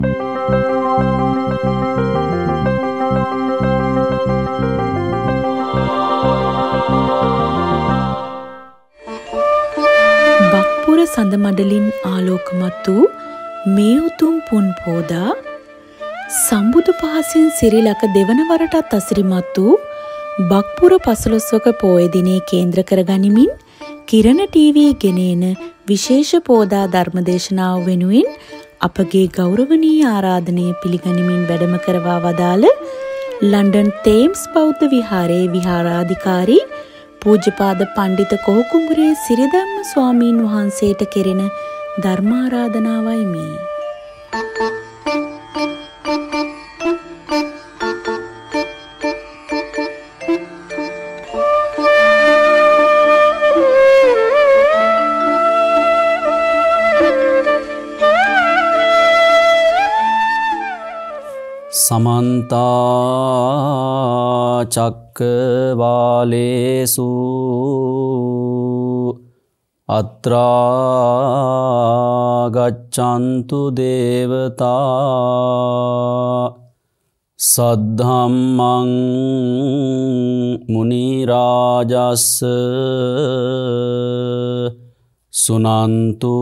බක්පුර සඳ මඩලින් ආලෝකමත් වූ මේ උතුම් පුන් පෝදා සම්බුදු පහසින් සිරිලක දෙවන වරටත් අසිරිමත් වූ බක්පුර පසළොස්වක පෝය දිනේ කේන්ද්‍ර කර ගනිමින් කිරණ ටීවී ගෙනේන විශේෂ පෝදා ධර්මදේශනාව වෙනුවෙන් අපගේ ගෞරවනී ආරාධනය පිළිගනිමින් වැඩම කරවා වදාළ ලන්ඩන් තේම්ස් බෞද්ධ විහාරයේ විහාරාධිකාරී පූජපාද පණ්ඩිත කොහොකුඹුරේ සිරිධම්ම ස්වාමීන් වහන්සේට කෙරෙන ධර්මාරාධනාවයි මේ. සමන්තා චක්කවාලේසු අත්‍රාගච්චන්තු දේවතා සද්ධම්මං මුනිරාජස්ස සුනන්තු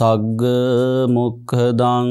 සග්ග මොක්හදං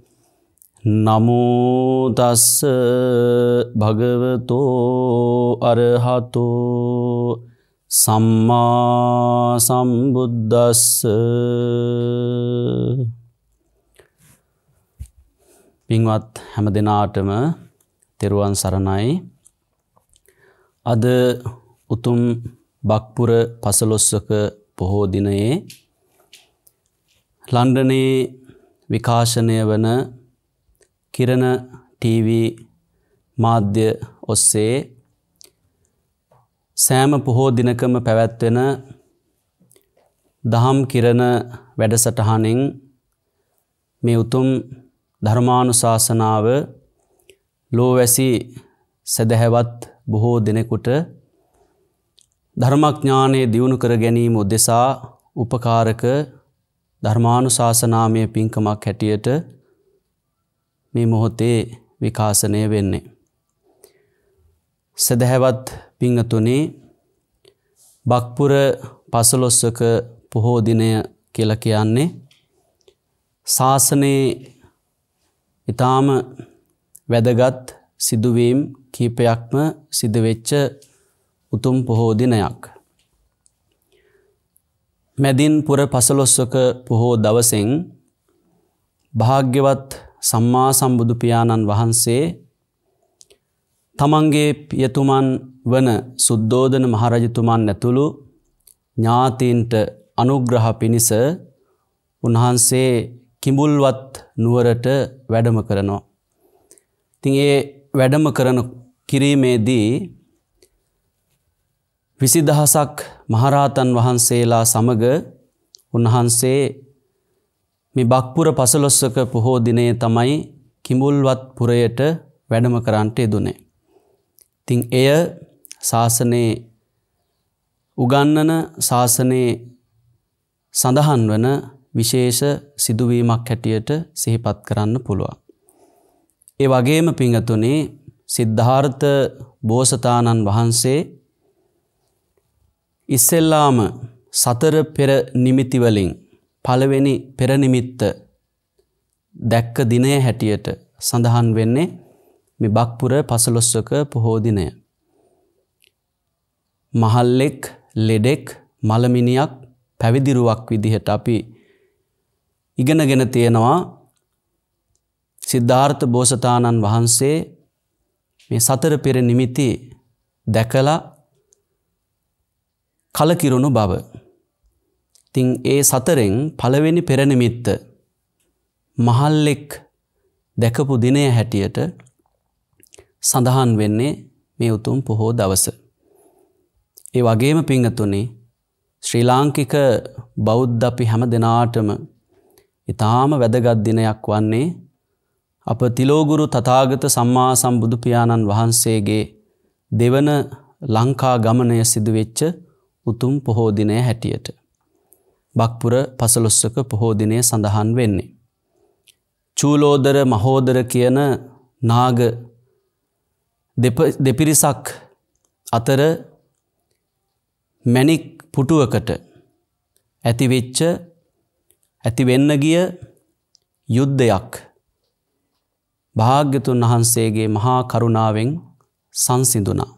නමෝතස්ස භගවතෝ අරහතෝ සම්මා සම්බුද්දස්ස පින්වත් හැම දෙනාටම තෙරුවන් සරණයි අද උතුම් බක්පුර පසලොස්සක පොහෝ දිනයේ ලන්ඩනේ විකාශනය වන කිරණ ටීවී මාධ්‍ය ඔස්සේ සෑම පොහෝ දිනකම පැවැත්වෙන දහම් කිරණ වැඩසටහනෙන් මේ උතුම් ධර්මානු ශාසනාව ලෝවැසි සැදැහැවත් බොහෝ දෙනෙකුට ධර්මඥානයේ දියුණු කර ගැනීම උදෙසා උපකාරක ධර්මානු ශාසනාමය පින්කමක් හැටියට මේ මොහොතේ විකාශනය වෙන්නේ. සැදැහැවත් පිංහතුනේ බක්පුර පසලොස්සක පොහෝදිනය කියල කියන්නේ ශාසනයේ ඉතාම වැදගත් සිදුවීම් කීපයක්ම සිදවෙච්ච උතුම් පොහෝදිනයක්. මැදින් පුර පසලොස්සක පොහෝ දවසෙන් භාග්‍යවත් සම්මා සම්බුදු පියාණන් වහන්සේ තමන්ගේ පියතුමන් වන සුද්දෝදන මහරජතුමන් ඇතුළු ඥාතීන්ට අනුග්‍රහ පිණිස උන්වහන්සේ කිඹුල්වත් නුවරට වැඩම කරනවා. තින් ඒ වැඩම කරන කිරීමේදී විසිදහසක් මහරහතන් වහන්සේලා සමග උන්වහන්සේ මේ බක්පුර පසලොස්සක පොහෝ දිනයේ තමයි කිඹුල්වත් පුරයට වැඩම කරන්නට යෙදුනේ. තිං එය ශාසනයේ උගන්නන ශාසනයේ සඳහන් වන විශේෂ සිදුවීමක් හැටියට සිහිපත් කරන්න පුළුවන්. ඒ වගේම පිංහතුනේ සිද්ධාර්ථ බෝසතාණන් වහන්සේ ඉස්සෙල්ලාම සතර පෙර නිමිතිවලින් පළවෙනි පෙරනිමිත්ත දැක්ක දිනය හැටියට සඳහන් වෙන්නේ මේ බක්පුර පසලොස්වක පොහෝදිනය. මහල්ලෙක් ලෙඩෙක් මළමිනියක් පැවිදිරුවක් විදිහට අපි ඉගෙනගෙන තියෙනවා සිද්ධාර්ථ බෝසතාණන් වහන්සේ මේ සතර පෙර නිමිති දැකලා කලකිරුණු බව. තිං ඒ සතරෙන් පළවෙනි පෙරනිමිත්ත මහල්ලෙක් දැකපු දිනය හැටියට සඳහන් වෙන්නේ මේ උතුම් පොහෝ දවස. ඒ වගේම පිංහතුනේ ශ්‍රී ලාංකික බෞද්ධ අපි හැම දෙනාටම ඉතාම වැදගත් දිනයක් වන්නේ අප තිලෝගුරු තථාගත සම්මා සම්බුදු පියාණන් වහන්සේගේ දෙවන ලංකා ගමනය සිදුවෙච්ච උතුම් පොහෝ දිනය හැටියට. බක්පුර පසලොස්සක පොහෝදිනය සඳහන් වෙන්නේ. චූලෝදර මහෝදර කියන නාග දෙපිරිසක් අතර මැනික් පුටුවකට ඇතිවෙච්ච ඇතිවෙන්න ගිය යුද්ධයක් භාග්‍යතුන් වහන්සේගේ මහා කරුණාවෙන් සංසිඳුනා.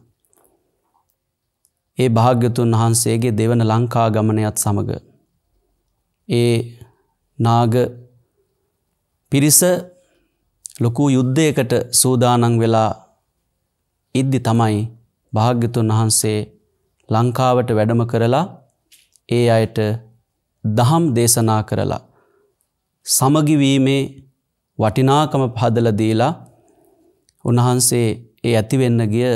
ඒ භාග්‍යතුන් වහන්සේගේ දෙවන ලංකා ගමනයත් සමඟ ඒ නාග පිරිස ලොකු යුද්ධයකට සූදානන් වෙලා ඉද්දි තමයි භාග්‍යතුන් වහන්සේ ලංකාවට වැඩම කරලා ඒ අයට දහම් දේශනා කරලා සමගිවීමේ වටිනාකම පදල දීලා උන්වහන්සේ ඒ ඇතිවෙන්න ගිය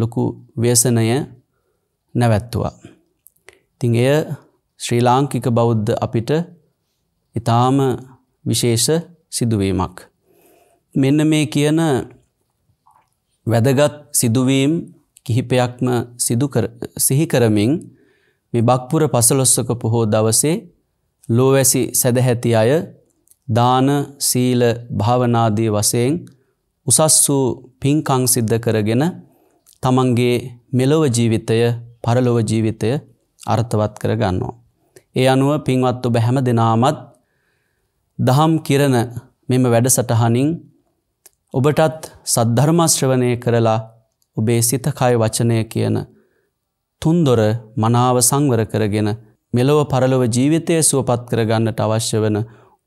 ලොකු ව්‍යසනය නැවැත්තුවා. ඉතින් එය ශ්‍රී ලාංකික බෞද්ධ අපිට ඉතාම විශේෂ සිදුවීමක්. මෙන්න මේ කියන වැදගත් සිදුවීම් කිහිපයක්ම සිහිකරමින් මේ බක්පුර පසලොස්සක පොහෝ දවසේ ලෝවැසි සැදැහැති අය දාන සීල භාවනාදී වසයෙන් උසස් වූ පින්කං සිද්ධ කරගෙන තමන්ගේ මෙලොව ජීවිතය පරලොව ජීවිතය අර්ථවත් කරගන්නවා. ඒ අනුව පින්වත් ඔබ හැම දෙනාමත් දහම් කිරණ මෙම වැඩසටහනින් ඔබටත් සද්ධර්මශ්‍රවනය කරලා ඔබේ සිත කය වචනය කියන තුන්දොර මනාව සංවර කරගෙන මෙලොව පරලොව ජීවිතය සුවපත් කරගන්නට අවශ්‍ය වන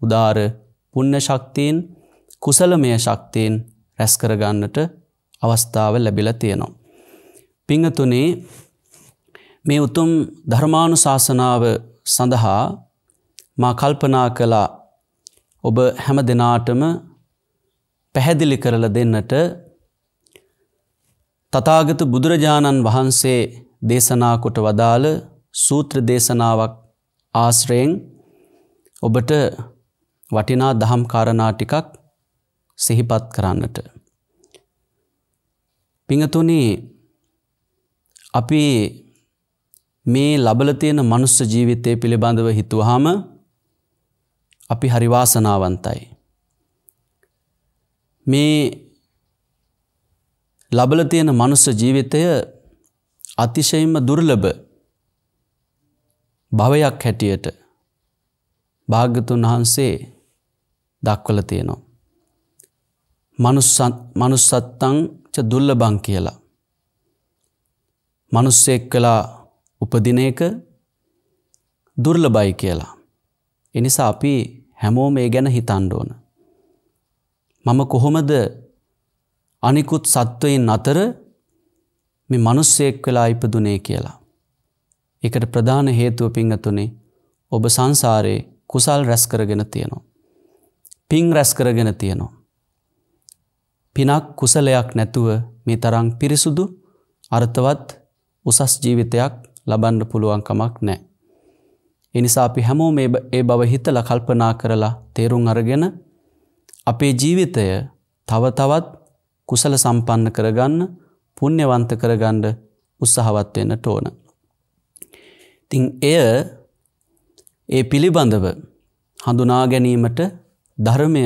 උදාර පුණ්‍ය ශක්තියින් කුසලමය ශක්තියින් රැස් කරගන්නට අවස්ථාව ලැබිලා තියෙනවා. පිංගතුනේ මේ උතුම් ධර්මානුශාසනාව සඳහා මා කල්පනා කළා ඔබ හැම දෙනාටම පැහැදිලි කරලා දෙන්නට තථාගත බුදුරජාණන් වහන්සේ දේශනා කොට වදාළ සූත්‍ර දේශනාවක් ආශ්‍රයෙන් ඔබට වටිනා දහම් කාරණා ටිකක් සිහිපත් කරන්නට. පිඟතුනි අපි මේ ලබල තියෙන මනුස්ස ජීවිතය පිළිබඳව හිතුවහම අපි හරිවාසනාවන්තයි. මේ ලබල තියෙන මනුස්ස ජීවිතය අතිශයින්ම දුර්ලභ භවයක් හැටියට භාග්‍යතුන් වහන්සේ දක්වල තියෙනවා. මනුස්සත්තං ච දුල්ලබං කියලා. මනුස්සෙක් කලා උපදින එක දුර්ලබයි කියලා. එනිසා අපි හැමෝම මේ ගැන හිතන්න ඕන. මම කොහොමද අනිකුත් සත්වයින් අතර මේ මිනිස්සෙක් වෙලා ඉපදුනේ කියලා. ඒකට ප්‍රධාන හේතුව පිංගතුනේ ඔබ සංසාරේ කුසල් රැස් කරගෙන තියෙනවා. පිං රැස් කරගෙන තියෙනවා. පිනක් කුසලයක් නැතුව මේ තරම් පිරිසුදු අර්ථවත් උසස් ජීවිතයක් ලබන්න පුළුවන්කමක් නෑ. එනිසා අපි හැමෝ ඒ බව හිතල කල්පනා කරලා තේරුම් අරගෙන අපේ ජීවිතය තව තවත් කුසල සම්පන්න කරගන්න පුුණ්‍යවන්ත කරගණ්ඩ උත්සහවත් වෙන ටෝන. තිං එය ඒ පිළිබඳව හඳුනා ගැනීමට ධර්මය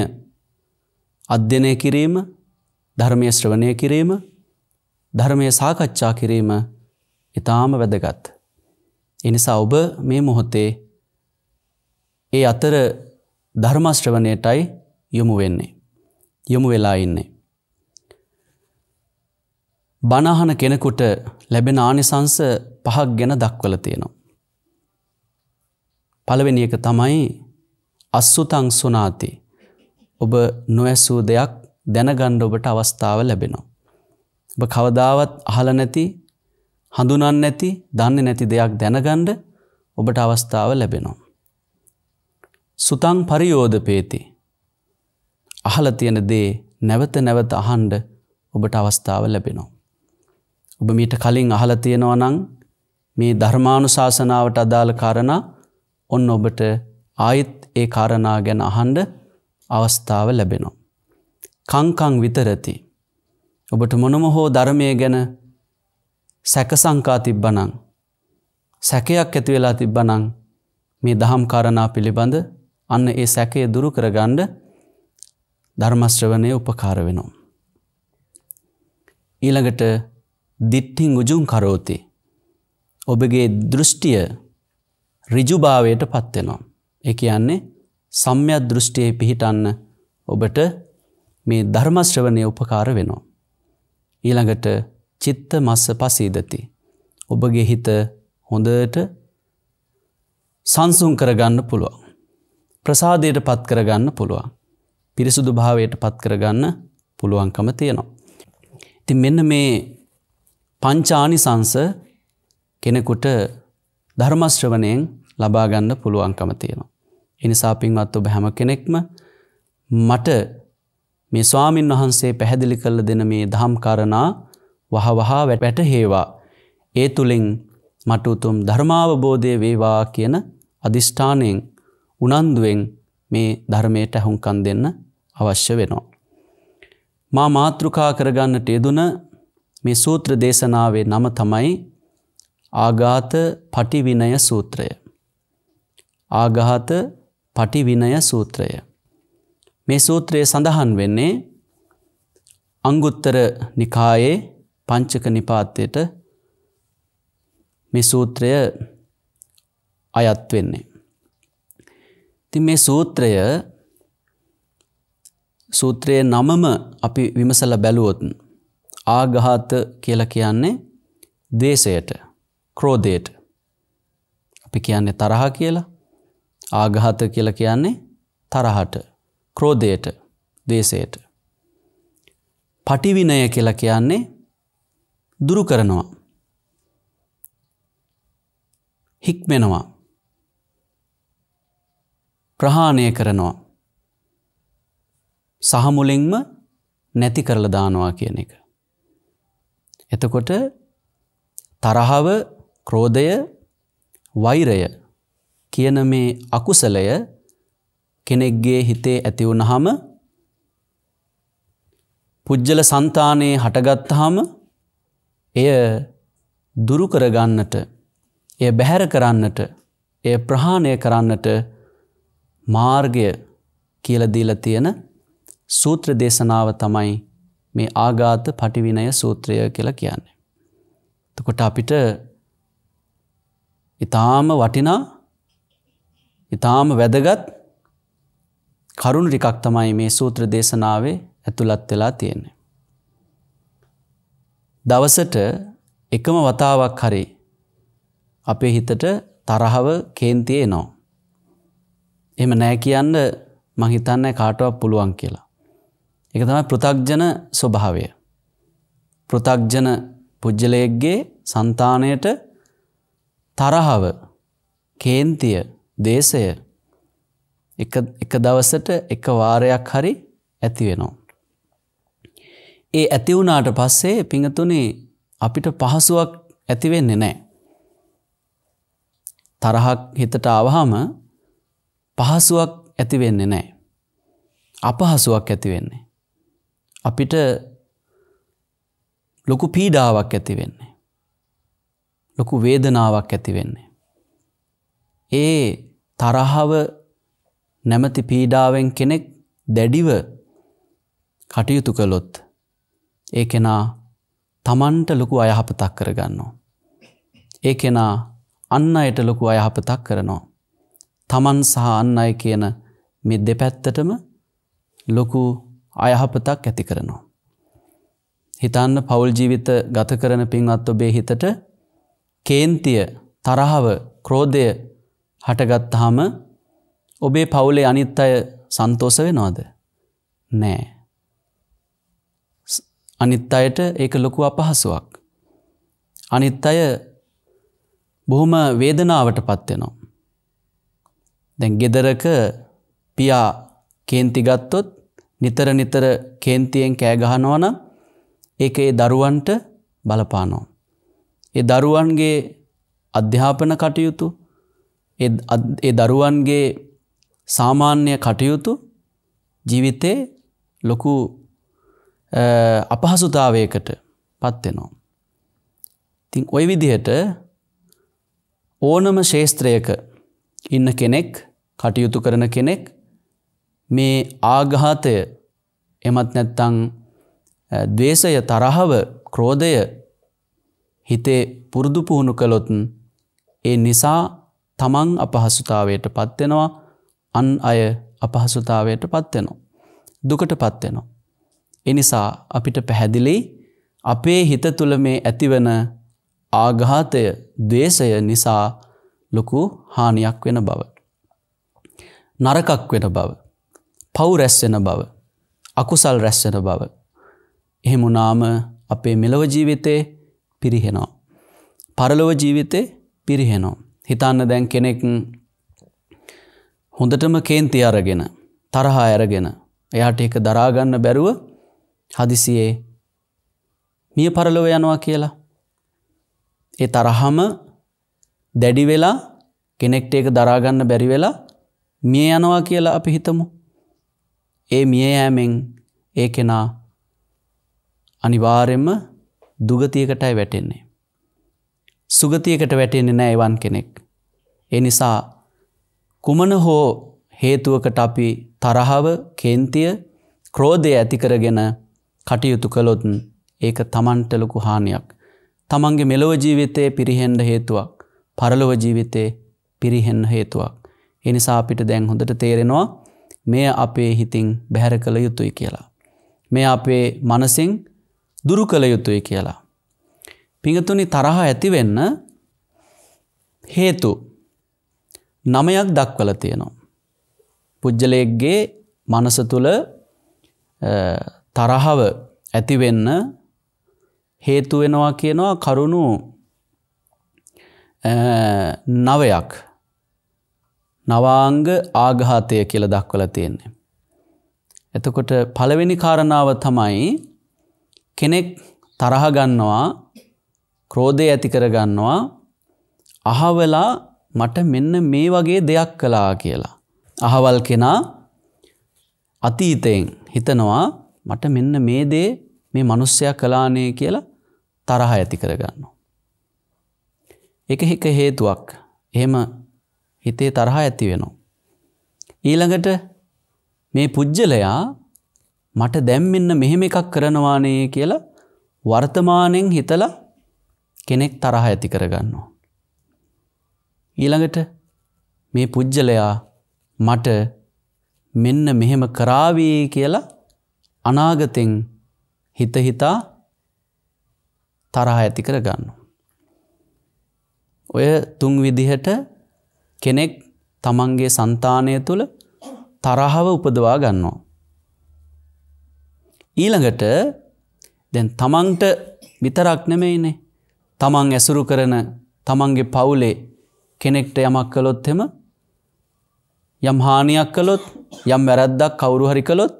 අධ්‍යනය කිරීම ධර්මය ශ්‍රවණය කිරීම ධර්මය සාකච්ඡා කිරීම ඉතාම වැදගත්. එනිසා ඔබ මේ මොහොත්තේ ඒ අතර ධර්මශ්‍රවණයටයි යොමු වෙන්නේ. යොමු වෙලා ඉන්නේ. බනහන කෙනෙකුට ලැබෙන ආනිසංස පහක් ගැන දක්වල තියෙනවා. පළවෙනි එක තමයි අස්සුතං සුනාති ඔබ නොඇසූ දෙයක් දැනගණ්ඩ ඔබට අවස්ථාව ලැබෙනවා. ඔබ කවදාවත් අහල නැති හඳුනන් නැති දන්නේ නැති දෙයක් දැනගණ්ඩ ඔබට අවස්ථාව ලැබෙනවා. සුතං පරියෝධපේති අහල තියෙන දේ නැවත නැවත අහන්ඩ ඔබට අවස්ථාව ලැබෙනවා. ඔබ මීට කලින් අහල තියෙනව නං මේ ධර්මානු ශාසනාවට අදාළ කාරණ ඔන්න ඔබට ආයිත් ඒ කාරණා ගැන අහන්ඩ අවස්ථාව ලැබෙනවා. කංකං විතරති. ඔබට මොනම හෝ ධර්මය ගැන සැකසංකා තිබ්බනං. සැකයක් ඇතිවෙලා තිබ්බනං මේ දහම් කාරණා පිළිබඳ අන්න ඒ සැකය දුරු කරගණ්ඩ ධර්මශ්‍රවනය උපකාර වෙනවා. ඊළඟට දිට්ටිං උජුම් කරෝති. ඔබගේ දෘෂ්ටිය රිජුභාවයට පත්වෙනවා. එක යන්නේ සම්යක් දෘෂ්ටියේ පිහිටන්න ඔබට මේ ධර්මශ්‍රවනය උපකාර වෙනවා. ඊළඟට චිත්ත මස්ස පසීදති. ඔබගේ හිත හොඳට සංසුන් කරගන්න පුළුවන්. ප්‍රසාදයට පත් කරගන්න පුළුවන්. පිරිසුදු භාවයට පත් කරගන්න පුළුවන්කම තියෙනවා. ඉති මෙන්න මේ පංචානි සංස කෙනෙකුට ධර්මශ්‍රවනයෙන් ලබාගන්න පුළුවන්කම තියෙනවා. එනිසා පින්වත් ඔබ හැම කෙනෙක්ම මට මේ ස්වාමින් වහන්සේ පැහැදිලි කල්ල දෙන මේ දහම්කරණා වහවහා වැටහේවා. ඒ තුළින් මටඋතුම් ධර්මාවබෝධය වේවා කියන අධිෂ්ඨානයෙන් උනන්දුවෙන් මේ ධර්මයට ඇහුන්කන් දෙන්න අවශ්‍ය වෙනවා. මා මාතෘකා කරගන්නට යෙදුන මේ සූත්‍ර දේශනාවේ නම තමයි ආඝාත පටිවිනය සූත්‍රය. ආඝාත පටිවිනය සූත්‍රය. මේ සූත්‍රයේ සඳහන් වෙන්නේ අංගුත්තර නිකායේ පංචක නිපාතයට මේ සූත්‍රය අයත් වෙන්නේ. ඉතින් මේ සූත්‍රය සූත්‍රයේ නමම අපි විමසලා බැලුවොත් ආඝාත කියලා කියන්නේ දේශයට, ක්‍රෝධයට. අපි කියන්නේ තරහ කියලා. ආඝාත කියලා කියන්නේ තරහට, ක්‍රෝධයට, දේශයට. පටිවිනය කියලා කියන්නේ දුරු කරනවා. හික්මෙනවා. ප්‍රහාණය කරනවා. සහමුලින්ම නැති කරලා දානවා කියන එක. එතකොට තරහව ක්‍රෝධය වෛරය කියන මේ අකුසලය කෙනෙක්ගේ හිතේ ඇතිවුණහම පුද්ගල సంతානේ හටගත්තාම එය දුරු කරගන්නට එය බැහැර කරන්නට එය ප්‍රහාණය කරන්නට මාර්ගය කියලදීල තියෙන සූත්‍ර දේශනාව තමයි මේ ආගාත පටිවිනය සූත්‍රය කියලා කියන්නේ. තකොට අපිට ඉතාම වටිනා ඉතාම වැදගත් කරුණු ටිකක් තමයි මේ සූත්‍ර දේශනාවේ ඇතුළත් වෙලා තියෙන්නේ. දවසට එකම වතාවක් හරි අපේ හිතට තරහව කේන්තියේ නෝ. එම නෑ කියන්න මහිතන්න කාටවක් පුළුවන් කියලා. එක තමයි පෘථක්ජන ස්වභාවය. පෘථක්ජන පුද්ජලයෙක්ගේ සන්තානයට තරහව කේන්තිය දේශය එක දවසට එක වාරයක් හරි ඇති වෙනවා. ඒ ඇතිවුණාට පස්සේ පිඟතුනේ අපිට පහසුවක් ඇතිවෙන්නේ නෑ. තරහක් හිතට අවහාම පහසුවක් ඇතිවෙන්නේ නෑ. අපහසුවක් ඇතිවෙන්නේ. අපිට ලොකු පීඩාවක් ඇතිවෙන්නේ. ලොකු වේදනාවක් ඇතිවෙන්නේ. ඒ තරහව නැමති පීඩාවෙන් කෙනෙක් දැඩිව කටයුතු කළොත් ඒ කෙනා තමන්ට ලොකු අයහපතක් කරගන්නවා. ඒ කෙනා අන්න අයට ලොකු අයහපතක් කරනවා. තමන් සහ අන්න අය කියන මෙ දෙපැත්තටම ලොකු අයහපතක් ඇති කරනවා. හිතන්න පවුල් ජීවිත ගත කරන පින්වත් ඔබේ හිතට කේන්තිය තරහව ක්‍රෝධය හටගත්තාම ඔබේ පවුලේ අනිත් අය සන්තෝස වෙනවාද? නෑ. අනිත් අයට ඒක ලොකු අපහසුවක්. අනිත් අය බොහොම වේදනාවට පත්වෙනවා. දැන් ගෙදරක පියා කේන්ති ගත්තොත් නිතර නිතර කේන්තියෙන් කෑගහනවන ඒක ඒ දරුවන්ට බලපානෝ. ඒ දරුවන්ගේ අධ්‍යාපන කටයුතු ඒ දරුවන්ගේ සාමාන්‍ය කටයුතු ජීවිතේ ලොකු අපහසුතාවයකට පත්වෙනවා. තින් ඔය විදිහට ඕනම ශේස්ත්‍රයක ඉන්න කෙනෙක් කටයුතු කරන කෙනෙක් මේ ආගාතය එමත් නැත්තං දවේශය තරහව ක්‍රෝධය හිතේ පුරුදු පුහුණු කළොතුන් ඒ නිසා තමන් අපහසුතාවයට පත්වෙනවා අන් අය අපහසුතාවයට පත්වෙනවා. දුකට පත්වෙනවා. එනිසා අපිට පැහැදිලි අපේ හිත තුළ මේ ඇතිවන ආඝාතය දේශය නිසා ලොකු හානියක් වෙන බව. නරකක් වෙන බව. පව් රැස්වෙන බව. අකුසල් රැස්වෙන බව. එහෙමුණාම අපේ මෙලව ජීවිතේ පිරිහෙනවා. පරලොව ජීවිතේ පිරිහෙනෝ. හිතන්න දැන් කෙනෙක් හොඳටම කේන්ති අරගෙන තරහා ඇරගෙන එයාට එක දරාගන්න බැරුව හදිසියේ මිය පරලොව යනවා කියලා. ඒ තරහම දැඩි වෙලා කෙනෙක්ට ඒක දරාගන්න බැරි වෙලා මිය යනවා කියලා අපි හිතමු. ඒ මිය යෑමෙන් ඒ කෙනා අනිවාර්යෙන්ම දුගතියකටයි වැටෙන්නේ. සුගතියකට වැටෙන්නේ නෑ එවන් කෙනෙක්. ඒ නිසා කුමන හෝ හේතුවකට අපි තරහව කේන්තිය ක්‍රෝධය ඇතිකරගෙන කටයුතු කළොත් ඒක තමන්ට ලොකු හානියක්. තමන්ගේ මෙලොව ජීවිතයේ පිරිහෙන්ඩ හේතුවක්. පරලොව ජීවිතයේ පිරිහෙන්න හේතුවක්. එනිසා අපිට දැන් හොඳට තේරෙනවා මේ අපේ හිතින් බැහැර කළ යුතුයි කියලා. මේ අපේ මනසිං දුරු කළ යුතුයි කියලා. පිඟතුනි තරහ ඇතිවෙන්න හේතු නමයක් දක්වල තියෙනවා. පුද්ජලයෙක්ගේ මනස තුළ තරහව ඇතිවෙන්න හේතු වෙනවා කියනවා කරුණු නවයක් නවාංග ආඝාතය කියල දක්වල තියෙන්නේ. එතකොට පළවෙනි කාරණාව තමයි කෙනෙක් තරහ ගන්නවා ක්‍රෝධය ඇති කරගන්නවා අහවලා මට මෙන්න මේ වගේ දෙයක් කළා කියලා. අහවල් කෙනා අතීතයෙන් හිතනවා මට මෙන්න මේ දේ මේ මනුස්සයා කලානේ කියලා තරහ ඇති කරගන්නවා. එක එක හේතුවක් එහෙම හිතේ තරහ ඇති වෙනවා. ඊළඟට මේ පුද්ගලයා මට දැම් මෙන්න මෙහෙම එකක් කරනවානේ කියලා වර්තමානෙන් හිතලා කෙනෙක් තරහ ඇති කරගන්නවා. ඊළඟට මේ පුද්ගලයා මට මෙන්න මෙහෙම කරාවේ කියලා අනාගතෙන් හිතහිතා තරහ ඇති කර ගන්න. ඔය තුන් විදිහට කෙනෙක් තමන්ගේ సంతානය තුළ තරහව උපදවා ගන්නවා. ඊළඟට දැන් තමන්ට විතරක් නෙමෙයිනේ. තමන් ඇසුරු කරන තමන්ගේ පවුලේ කෙනෙක්ට යමක් කළොත් එම යම් හානියක් කළොත් යම් වැරද්දක් කවුරු හරි කළොත්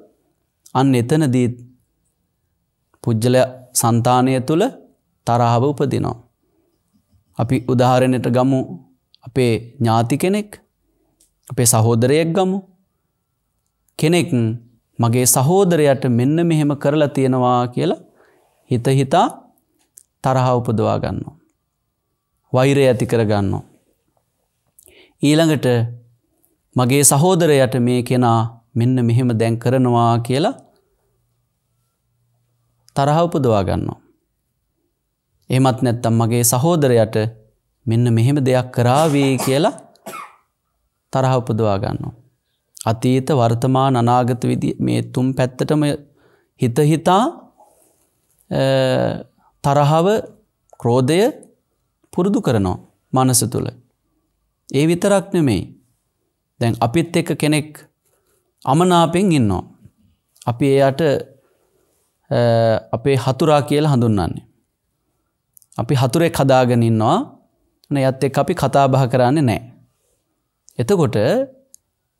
අන්න එතනදී පුද්ගල సంతානය තුල තරහව උපදිනවා. අපි උදාහරණයට ගමු අපේ ඥාති කෙනෙක් අපේ සහෝදරයෙක් ගමු කෙනෙක් මගේ සහෝදරයට මෙන්න මෙහෙම කරලා තියෙනවා කියලා හිත හිතා තරහ උපදවා ගන්නවා. වෛරය ඇති කර ගන්නවා. ඊළඟට මගේ සහෝදරයට මේ කෙනා මෙන්න මෙහෙම දැන් කරනවා කියලා තරහ උපදවා ගන්නවා. එහෙමත් නැත්නම් මගේ සහෝදරයට මෙන්න මෙහෙම දෙයක් කරාවේ කියලා තරහ උපදවා ගන්නවා. අතීත වර්තමාන අනාගත විදි මේ තුම් පැත්තටම හිත හිතා තරහව ක්‍රෝධය පුරුදු කරනවා මනස තුළ. ඒ විතරක් නෙමෙයි. දැන් අපිත් එක්ක කෙනෙක් අමනාපෙන් ඉන්නවා. අපි එයට අපේ හතුරා කියලා හඳුන්නන්නේ. අපි හතුරෙක් හදාගෙන ඉන්නවා එයත් එක් අපි කතාබහ කරන්නේ නෑ. එතකොට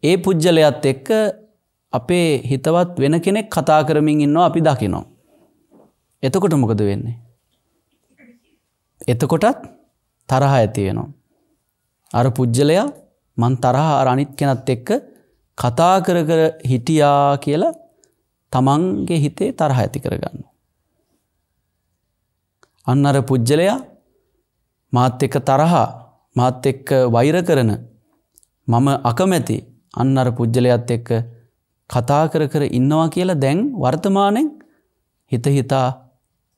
ඒ පුද්ගලයත් එක්ක අපේ හිතවත් වෙන කෙනෙක් කතා කරමින් ඉන්නවා අපි දකිනවා. එතකොට මොකද වෙන්නේ. එතකොටත් තරහ ඇතිවෙනවා. අර පුද්ගලයා මන් තරහ අරනිත් කෙනත් එක්ක කතා කර කර හිටියා කියලා තමන්ගේ හිතේ තරහ ඇති කරගන්න. අන්න අර පුද්ගලයා මාත් එක්ක තරහා මාත් එක්ක වෛර කරන මම අකමැති අන්න අර පුද්ගලයත් එක්ක කතා කර කර ඉන්නවා කියලා දැන් වර්තමානෙන් හිත හිතා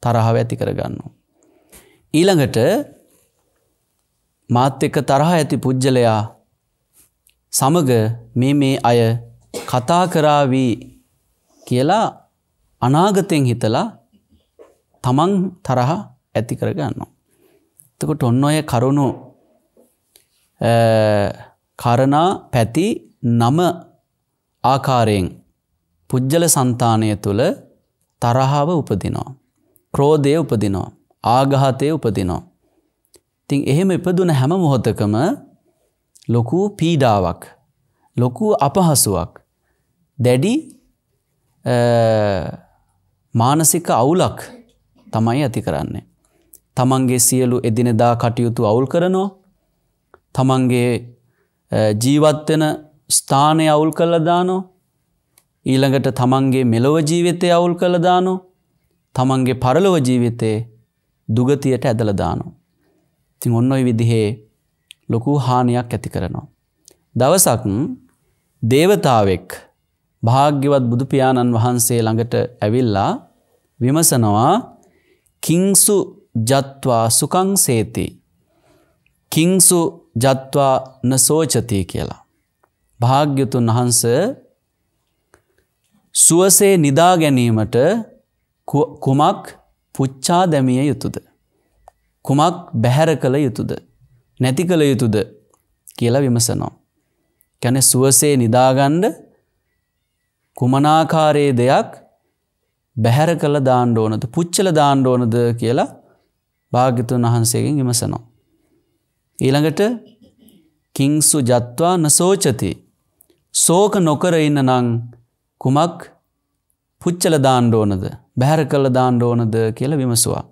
තරහව ඇති කරගන්නවා. ඊළඟට මාත් එක්ක තරහ ඇති පුද්ගලයා සමග මේ මේ අය කතා කරාවී කියලා අනාගතයෙන් හිතලා තමන් තරහා ඇති කරගන්නවා. එතකොට ඔන්න ඔය කරුණු කරණා පැති නම ආකාරයෙන් පුද්ගල సంతානය තුල තරහව උපදිනවා. ක්‍රෝධය උපදිනවා. ආඝාතය උපදිනවා. ඉතින් එහෙම ඉපදුන හැම මොහොතකම ලොකු පීඩාවක් ලොකු අපහසුවක් දැඩි මානසික අවුලක් තමයි ඇති කරන්නේ. තමන්ගේ සියලු එදිනෙදා කටයුතු අවුල් කරනෝ තමන්ගේ ජීවත්වෙන ස්ථානය අවුල් කළදානෝ ඊළඟට තමන්ගේ මෙලොව ජීවිතය අවුල් කළදානෝ තමන්ගේ පරලොව ජීවිතයේ දුගතියට ඇදලදානෝ. තින් ඔන්නොයි විදිහේ ලොකු හානියක් ඇති කරනවා. දවසක් දේවතාවෙක් භාග්‍යවත් බුදුපියාණන් වහන්සේ ළඟට ඇවිල්ලා විමසනවා කිංසු ජත්වා සුකං සේති කිංසු ජත්වා නසෝචති කියලා. භාග්‍යතුන් වහන්ස සුවසේ නිදා ගැනීමට කුමක් පුච්චා දැමිය යුතුද. කුමක් බැහැර කළ යුතුද. නැති කළ යුතුද කියලා විමසනවා. කැන සුවසේ නිදාගණ්ඩ කුමනාකාරයේ දෙයක් බැහැර කළ දාණ්ඩෝනද පුච්චල දාණ්ඩෝනද කියලා භාගිතුන් වහන්සේගෙන් විමසනවා. ඊළඟට කිංසු ජත්වා නසෝචති සෝක නොකර ඉන්න නං කුමක් පුච්චල දාණ්ඩෝනද බැහැර කළ දාණ්ඩෝනද කියලා විමසවා.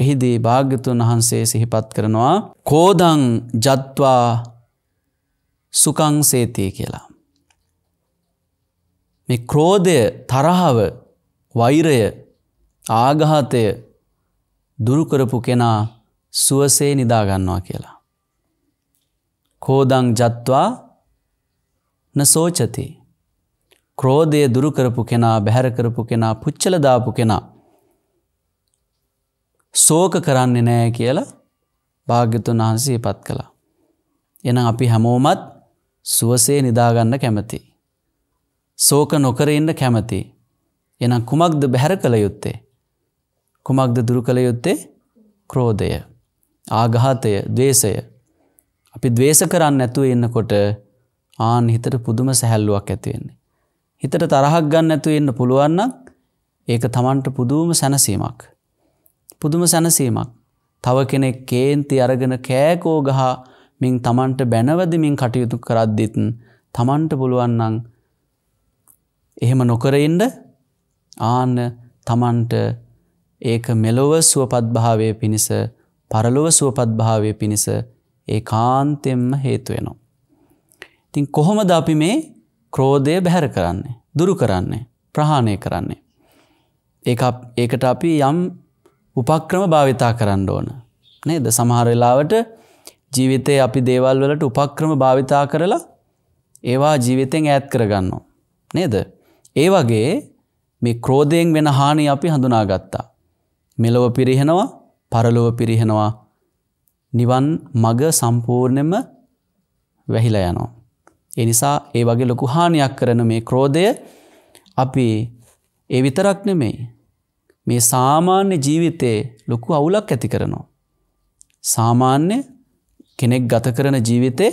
එහිදී භාග්‍යතුන් වහන්සේ සිහිපත් කරනවා කෝදං ජත්වා සුකංසේතිය කියලා. මේ ක්‍රෝධය තරහාව වෛරය ආගහතය දුරුකරපු කෙනා සුවසේ නිදාගන්නවා කියලා. කෝදං ජත්වා නසෝචති. ක්‍රෝධය දුරුකරපු කෙනා බැහැරකරපු කෙනා පුච්චලදාපු කෙනා සෝක කරන්නේ නෑ කියලා භාග්‍යතුන් වහන්සේ පත් කළා. එනම් අපි හැමෝමත් සුවසේ නිදාගන්න කැමති. සෝක නොකර ඉන්න කැමති. එනම් කුමක්ද බැහැර කළ යුත්තේ. කුමක්ද දුරු කළ යුත්තේ ක්‍රෝධය. ආගහතය දේශය. අපි දවේශ කරන්න ඇතුව එන්නකොට ආන් හිතට පුදුම සැහැල්ලුවක් ඇතිවෙන්නේ. හිතට තරහක් ගන්න ඇතුව එන්න පුළුවන්නක් ඒක තමන්ට පුදුවම සැනසීමක්. පුදුම සැනසීමක්. තව කෙනෙක් කේන්ති අරගෙන කෑකෝ ගහා මින් තමන්ට බැනවදමින් කටයුතු කරද්දිතන් තමන්ට පුළුවන්නන් එහෙම නොකරෙන්ඩ ආන්න තමන්ට ඒක මෙලොව සුවපත්භාවය පිණිස පරලොව සුවපත්භාවය පිණිස ඒ කාන්තෙම්ම හේතුවෙනවා. තින් කොහොමද අපි මේ ක්‍රෝධය බැහැර කරන්නේ දුරු කරන්නේ ප්‍රහාණය කරන්නේ. ඒකට අපි යම් උපක්‍රම භාවිතා කරන්න ඕන. නේද සමහරලාවට ජීවිතය අපි දේවල් වලට උපක්‍රම භාවිතා කරලා ඒවා ජීවිතෙන් ඈත් කරගන්නවා. නේද. ඒ වගේ මේ ක්‍රෝධයෙන් වෙන හානි අපි හඳුනාගත්තා. මෙලොව පිරිහෙනවා පරලොව පිරිහෙනවා නිවන් මග සම්පූර්ණයම වැහිලා යනවා. ඒ නිසා ඒ වගේ ලොකු හානියක් කරන මේ ක්‍රෝධය අපි ඒ විතරක් නෙමෙයි මේ සාමාන්‍ය ජීවිතයේ ලොකු අවුලක් ඇති කරනවා. සාමාන්‍ය කෙනෙක් ගත කරන ජීවිතේ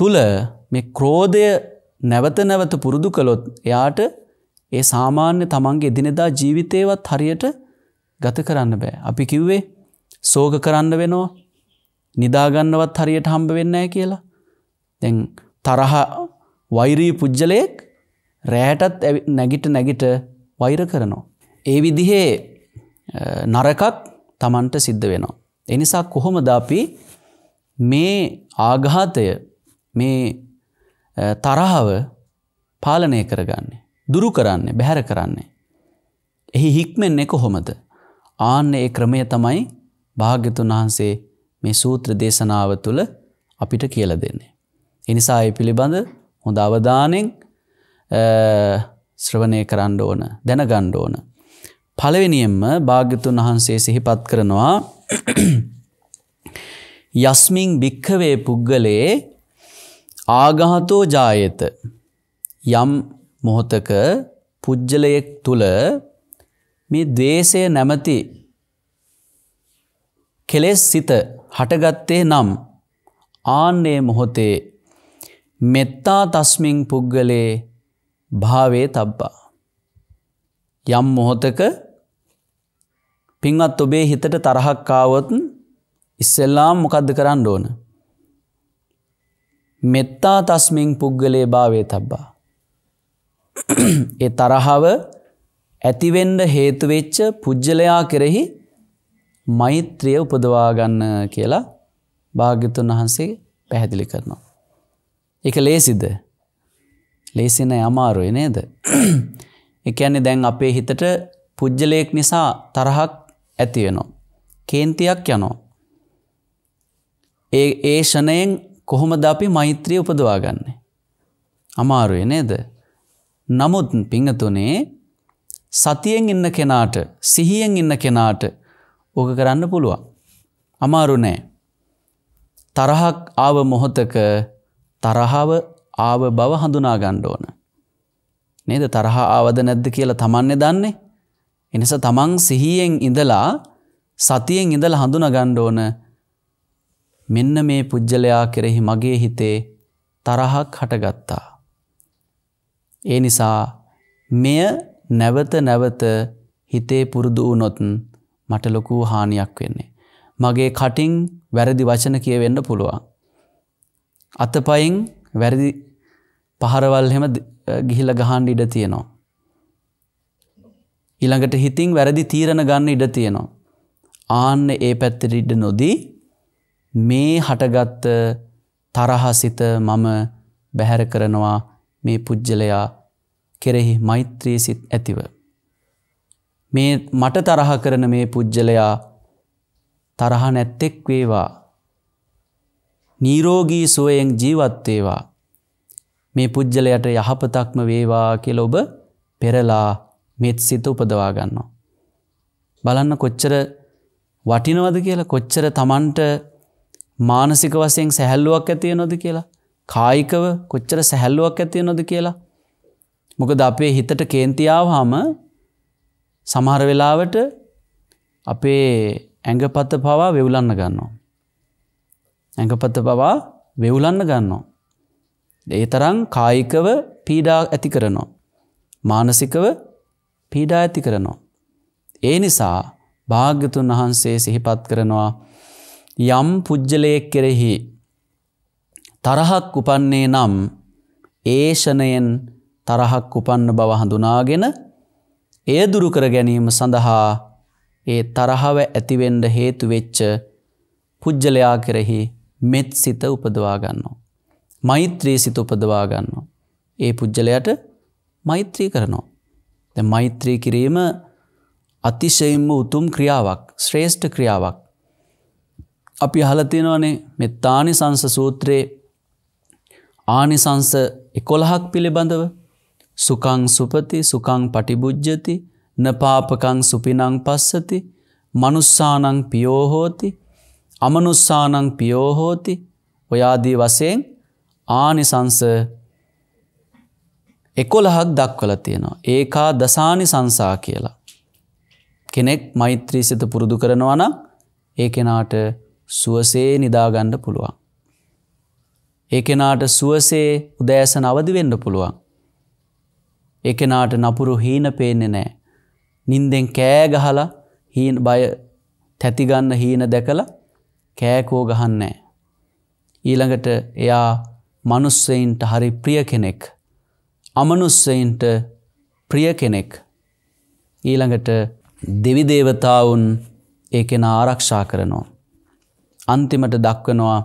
තුළ මේ ක්‍රෝධය නැවත නැවත පුරුදු කළොත් එයාට ඒ සාමාන්‍ය තමන්ගේ එදිනෙදා ජීවිතේවත් හරියට ගත කරන්න බෑ. අපි කිව්වේ සෝග කරන්න වෙනවා නිදාගන්නවත් හරියට හම්බ වෙන්නෑ කියලා. දැන් තරහ වෛරී පුද්ගලයෙක් රෑටත් නැගිට නැගිට වෛර කරනවා. ඒ විදිහේ නරකත් තමන්ට සිද්ධ වෙනවා. එනිසා කොහොමද අපි මේ ආඝාතය මේ තරහව පාලනය කරගන්නේ. දුරු කරන්නේ බැහැර කරන්නේ. එහි හික්මෙන්නේ කොහොමද. ආන්න ඒ ක්‍රමය තමයි භාග්‍යතුන් වහන්සේ මේ සූත්‍ර දේශනාව තුළ අපිට කියල දෙන්නේ. එනිසා ඒ පිළිබඳ හොඳ අවධානෙන් ශ්‍රවණය කරන්න ඕන දැනගණ්ඩ ඕන පළවෙනියෙන්ම භාග්‍යතුන් වහන්සේ සිහිපත් කරනවා යස්මින් භික්ඛවේ පුද්ගලයේ ආඝාතෝ ජායත යම් මොහතක පුජ්‍යලයක් තුල මේ द्वේෂය නැමැති කෙලෙස් සිත හටගත්තේ නම් ආන්නේ මොහොතේ මෙත්තා තස්මින් පුද්ගලේ භාවේ තබ්බා යම් මොහොතක පින්වත් ඔබේ හිතට තරහක් ආවොත් ඉස්සෙල්ලාම මොකද්ද කරන්න ඕන? මෙත්තා තස්මින් පුද්ගලයේ භාවයේ තබ්බා. ඒ තරහව ඇතිවෙන්න හේතු වෙච්ච පුජ්‍යලයා කෙරෙහි මෛත්‍රිය උපදවා ගන්න කියලා භාග්‍යතුන් වහන්සේ පැහැදිලි කරනවා. ඒක ලේසිද? ලේසි නෑ අමාරුයි නේද? එකන්නේ දැන් අපේ හිතට පුද්ගලයෙක් නිසා තරහක් ඇතිවෙනවා. කේන්තියක් යනෝ. ඒ ඒ ෂණයෙන් කොහොමද අපි මෛත්‍රිය උපදවාගන්නේ. අමාරුවේ නේද. නමුත් පිංහතුනේ සතියෙන් ඉන්න කෙනාට සිහියෙන් ඉන්න කෙනාට ඕක කරන්න පුළුවන්. අමාරු නෑ. තරහක් ආව මොහොතක තරහාව ආව බව හඳුනා ගණ්ඩ ඕන. නේද තරහා ආවද නැද්ද කියලා තමන්න්නේ දන්නේ. එනිස තමන් සිහියෙන් ඉඳලා සතියෙන් ඉඳල හඳුන ගණ්ඩෝන මෙන්න මේ පුද්ගලයා කෙරෙහි මගේ හිතේ තරහක් හටගත්තා. ඒ නිසා මෙය නැවත නැවත හිතේ පුරුදු වනොතුන් මට ලොකු හානියක් වෙන්නේ. මගේ කටින් වැරදි වචන කියවෙන්න පුළුවන්. අතපයින් වැරදි පහරවල් හෙම ගිහිල ගහන්න ඉඩ තියෙනවා. ඊළඟට හිතින් වැරදි තීරණ ගන්න ඉඩ තියෙනවා. ආන්න ඒ පැත්තට ඉඩ නොදී මේ හටගත්ත තරහසිත මම බැහැර කරනවා මේ පුද්ගලයා කෙරෙහි මෛත්‍රී සිත් ඇතිව. මේ මට තරහ කරන මේ පුද්ගලයා තරහ නැත්තෙක් වේවා. නීරෝගී සුවයෙන් ජීවත්වේවා මේ පුද්ගලයට යහපතක්ම වේවා කියල ඔබ පෙරලා මෙත් සිත උපදවා ගන්නවා. බලන්න කොච්චර වටිනවද කියලා කොච්චර තමන්ට මානසික වසයෙන් සැහැල්ලුවක් ඇතිය නොද කියලා කායිකව කොච්චර සැහැල්ලුවක් ඇතිය නොද කියලා මොකද අපේ හිතට කේන්තියාව හාම සමහර වෙලාවට අපේ ඇඟපත පවා වෙවුලන්න ගන්නවා. ඇඟපත පවා වෙවුලන්න ගන්නවා. ඒ තරං කායිකව පීඩා ඇති කරනවා. මානසිකව පීඩා ඇති කරනවා. ඒ නිසා භාග්‍යතුන් වහන්සේ සිහිපත් කරනවා යම් පුද්ජලයෙක් කෙරෙහි තරහක් උපන්නේ නම් ඒෂණයෙන් තරහක් උපන්න බව හඳුනාගෙන එය දුරුකර ගැනීම සඳහා ඒ තරහව ඇතිවෙන්ඩ හේතුවෙච්ච පුද්ජලයා කෙරෙහි මෙත් සිත උපදවා ගන්නවා. මෛත්‍රයේ සිත උපදවා ගන්නවා. ඒ පුද්ගලයට මෛත්‍රී කරනවා. ද මෛත්‍රී කිරීම අතිශයින්ම උතුම් ක්‍රියාවක් ශ්‍රේෂ්ඨ ක්‍රියාවක්. අපි හලතිනවනේ මෙත්තානි සංස සූත්‍රයේ ආනිසංස එකොළහක් පිළිබඳව සුකං සුපති සුකං පටිබුජ්ජති නපාපකං සුපිනං පස්සති මනුස්සානං පියෝහෝති අමනුස්සානං පියෝහෝති ඔයාදී වසයෙන් ආනිසංස එකොළහක් දක්වල තියෙනවා. ඒකා දසානි සංසා කියලා. කෙනෙක් මෛත්‍රී සිත පුරුදු කරනවා නම් ඒ කෙනාට සුවසේ නිදාගණ්ඩ පුළුවන්. ඒ කෙනාට සුවසේ උදෑස නවදි වෙන්න පුළුවන්. ඒ කෙනාට නපුරු හීන පේන්නේ නෑ. නින්දෙන් කෑගහලා හීන බය තැතිගන්න හීන දැකලා කෑකෝ ගහන්නෑ. ඊළඟට එයා මනුස්සයින්ට හරි ප්‍රිය කෙනෙක්. අමනුස්සයින්ට ප්‍රිය කෙනෙක්. ඊළඟට දෙවිදේවතාවුන් ඒකෙන ආරක්ෂා කරනවා. අන්තිමට දක්වනවා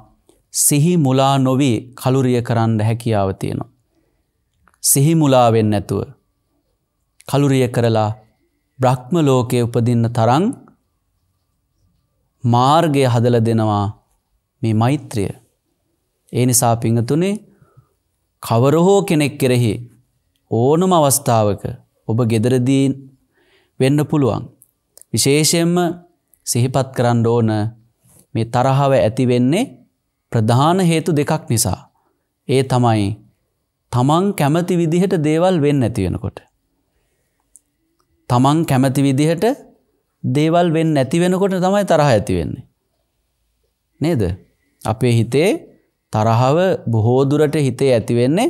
සිහි මුලා නොවී කළුරිය කරන්න හැකියාව තියෙනවා. සිහිමුලාවෙන් නැතුව. කළුරිය කරලා බ්‍රහ්ම ලෝකය උපදින්න තරං මාර්ගය හදල දෙනවා මේ මෛත්‍රිය. ඒ නිසා පිංහතුනේ කවරහෝ කෙනෙක් කෙරෙහි ඕනුම අවස්ථාවක ඔබ ගෙදරදීන් වෙන්න පුළුවන්. විශේෂයෙන්ම සිහිපත් කරන්න ඕන මේ තරහව ඇතිවෙන්නේ ප්‍රධාන හේතු දෙකක් නිසා. ඒ තමයි තමන් කැමති විදිහට දේවල් වෙන්න ඇතිවෙනකොට. තමන් කැමති විදිහට දේවල් වෙන්න ඇතිවෙනකොට තමයි තරහ ඇතිවෙන්නේ. නේද අපේ හිතේ තරහව බොහෝදුරට හිතේ ඇතිවෙන්නේ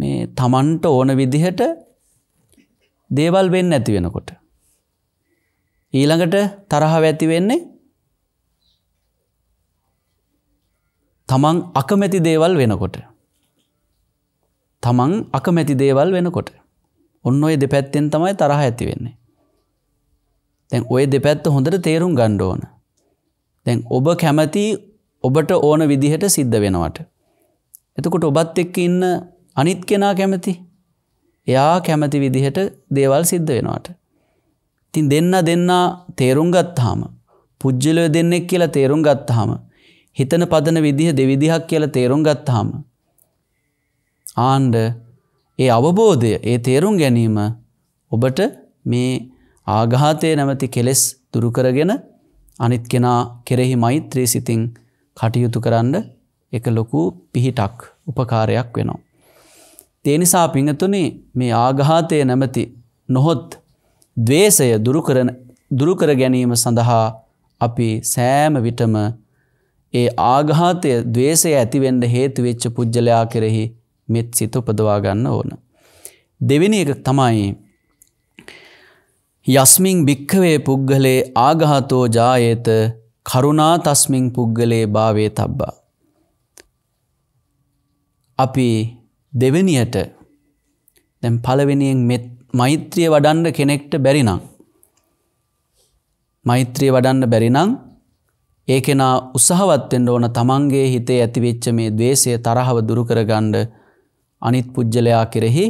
මේ තමන්ට ඕන විදිහට දේවල් වෙන්න ඇති වෙනකොට. ඊළඟට තරහව ඇති වෙන්නේ තමන් අකමැති දේවල් වෙනකොට. තමන් අකමැති දේවල් වෙනකොට. ඔන්න ඔය දෙපැත්තෙන් තමයි තරහ ඇති වෙන්නේ. දැන් ඔය දෙපැත්ත හොඳට තේරුම් ගණ්ඩ ඕන. දැන් ඔබ කැමති ඔබට ඕන විදිහට සිද්ධ වෙනවට. එතකොට ඔබත් එක්ක ඉන්න අනිත් කෙනා කැමති. එයා කැමති විදිහට දේවල් සිද්ධ වෙනවට. තින් දෙන්න දෙන්න තේරුම් ගත්තාම පුද්ජලය දෙන්නෙක් කියලා තේරුම් ගත්තාම හිතන පදන විදිහ දෙවිදිහක් කියලා තේරුම් ගත්තාම ආණ්ඩ ඒ අවබෝධය ඒ තේරුම් ගැනීම ඔබට මේ ආඝාතය නැමැති කෙලෙස් දුරුකරගෙන අනිත් කෙනා කෙරෙහි මෛත්‍රී සිතින් කටයුතු කරන්න එක ලොකු පිහිටක් උපකාරයක් වෙනවා. තේනිසා පිංහතුනි මේ ආගාතය නැමති නොහොත් දවේශය දුරුකර ගැනීම සඳහා අපි සෑම විටම ඒ ආගාතය දවේශය ඇතිවෙන්ඩ හේතුවෙච්ච පුද්ජලයා කෙරෙහි මෙත් සිත උපදවා ගන්න ඕන. දෙවිනි එක තමයි යස්මින් භික්කවේ පුද්ගලේ ආගහතෝ ජායේත කරුණා තස්මින් පුද්ගලයේ භාවේ තබ්බා. අපි දෙවනියට දැම් පලවෙනියෙන් මෛත්‍රිය වඩන්න කෙනෙක්ට බැරිනම්. මෛත්‍රිය වඩන්න බැරිනම් ඒ කෙනා උසහවත්තෙන්ට ඕන තමන්ගේ හිතේ ඇතිවෙච්ච මේ දේශය තරහව දුරුකරගණ්ඩ අනිත් පුද්ජලයා කෙරෙහි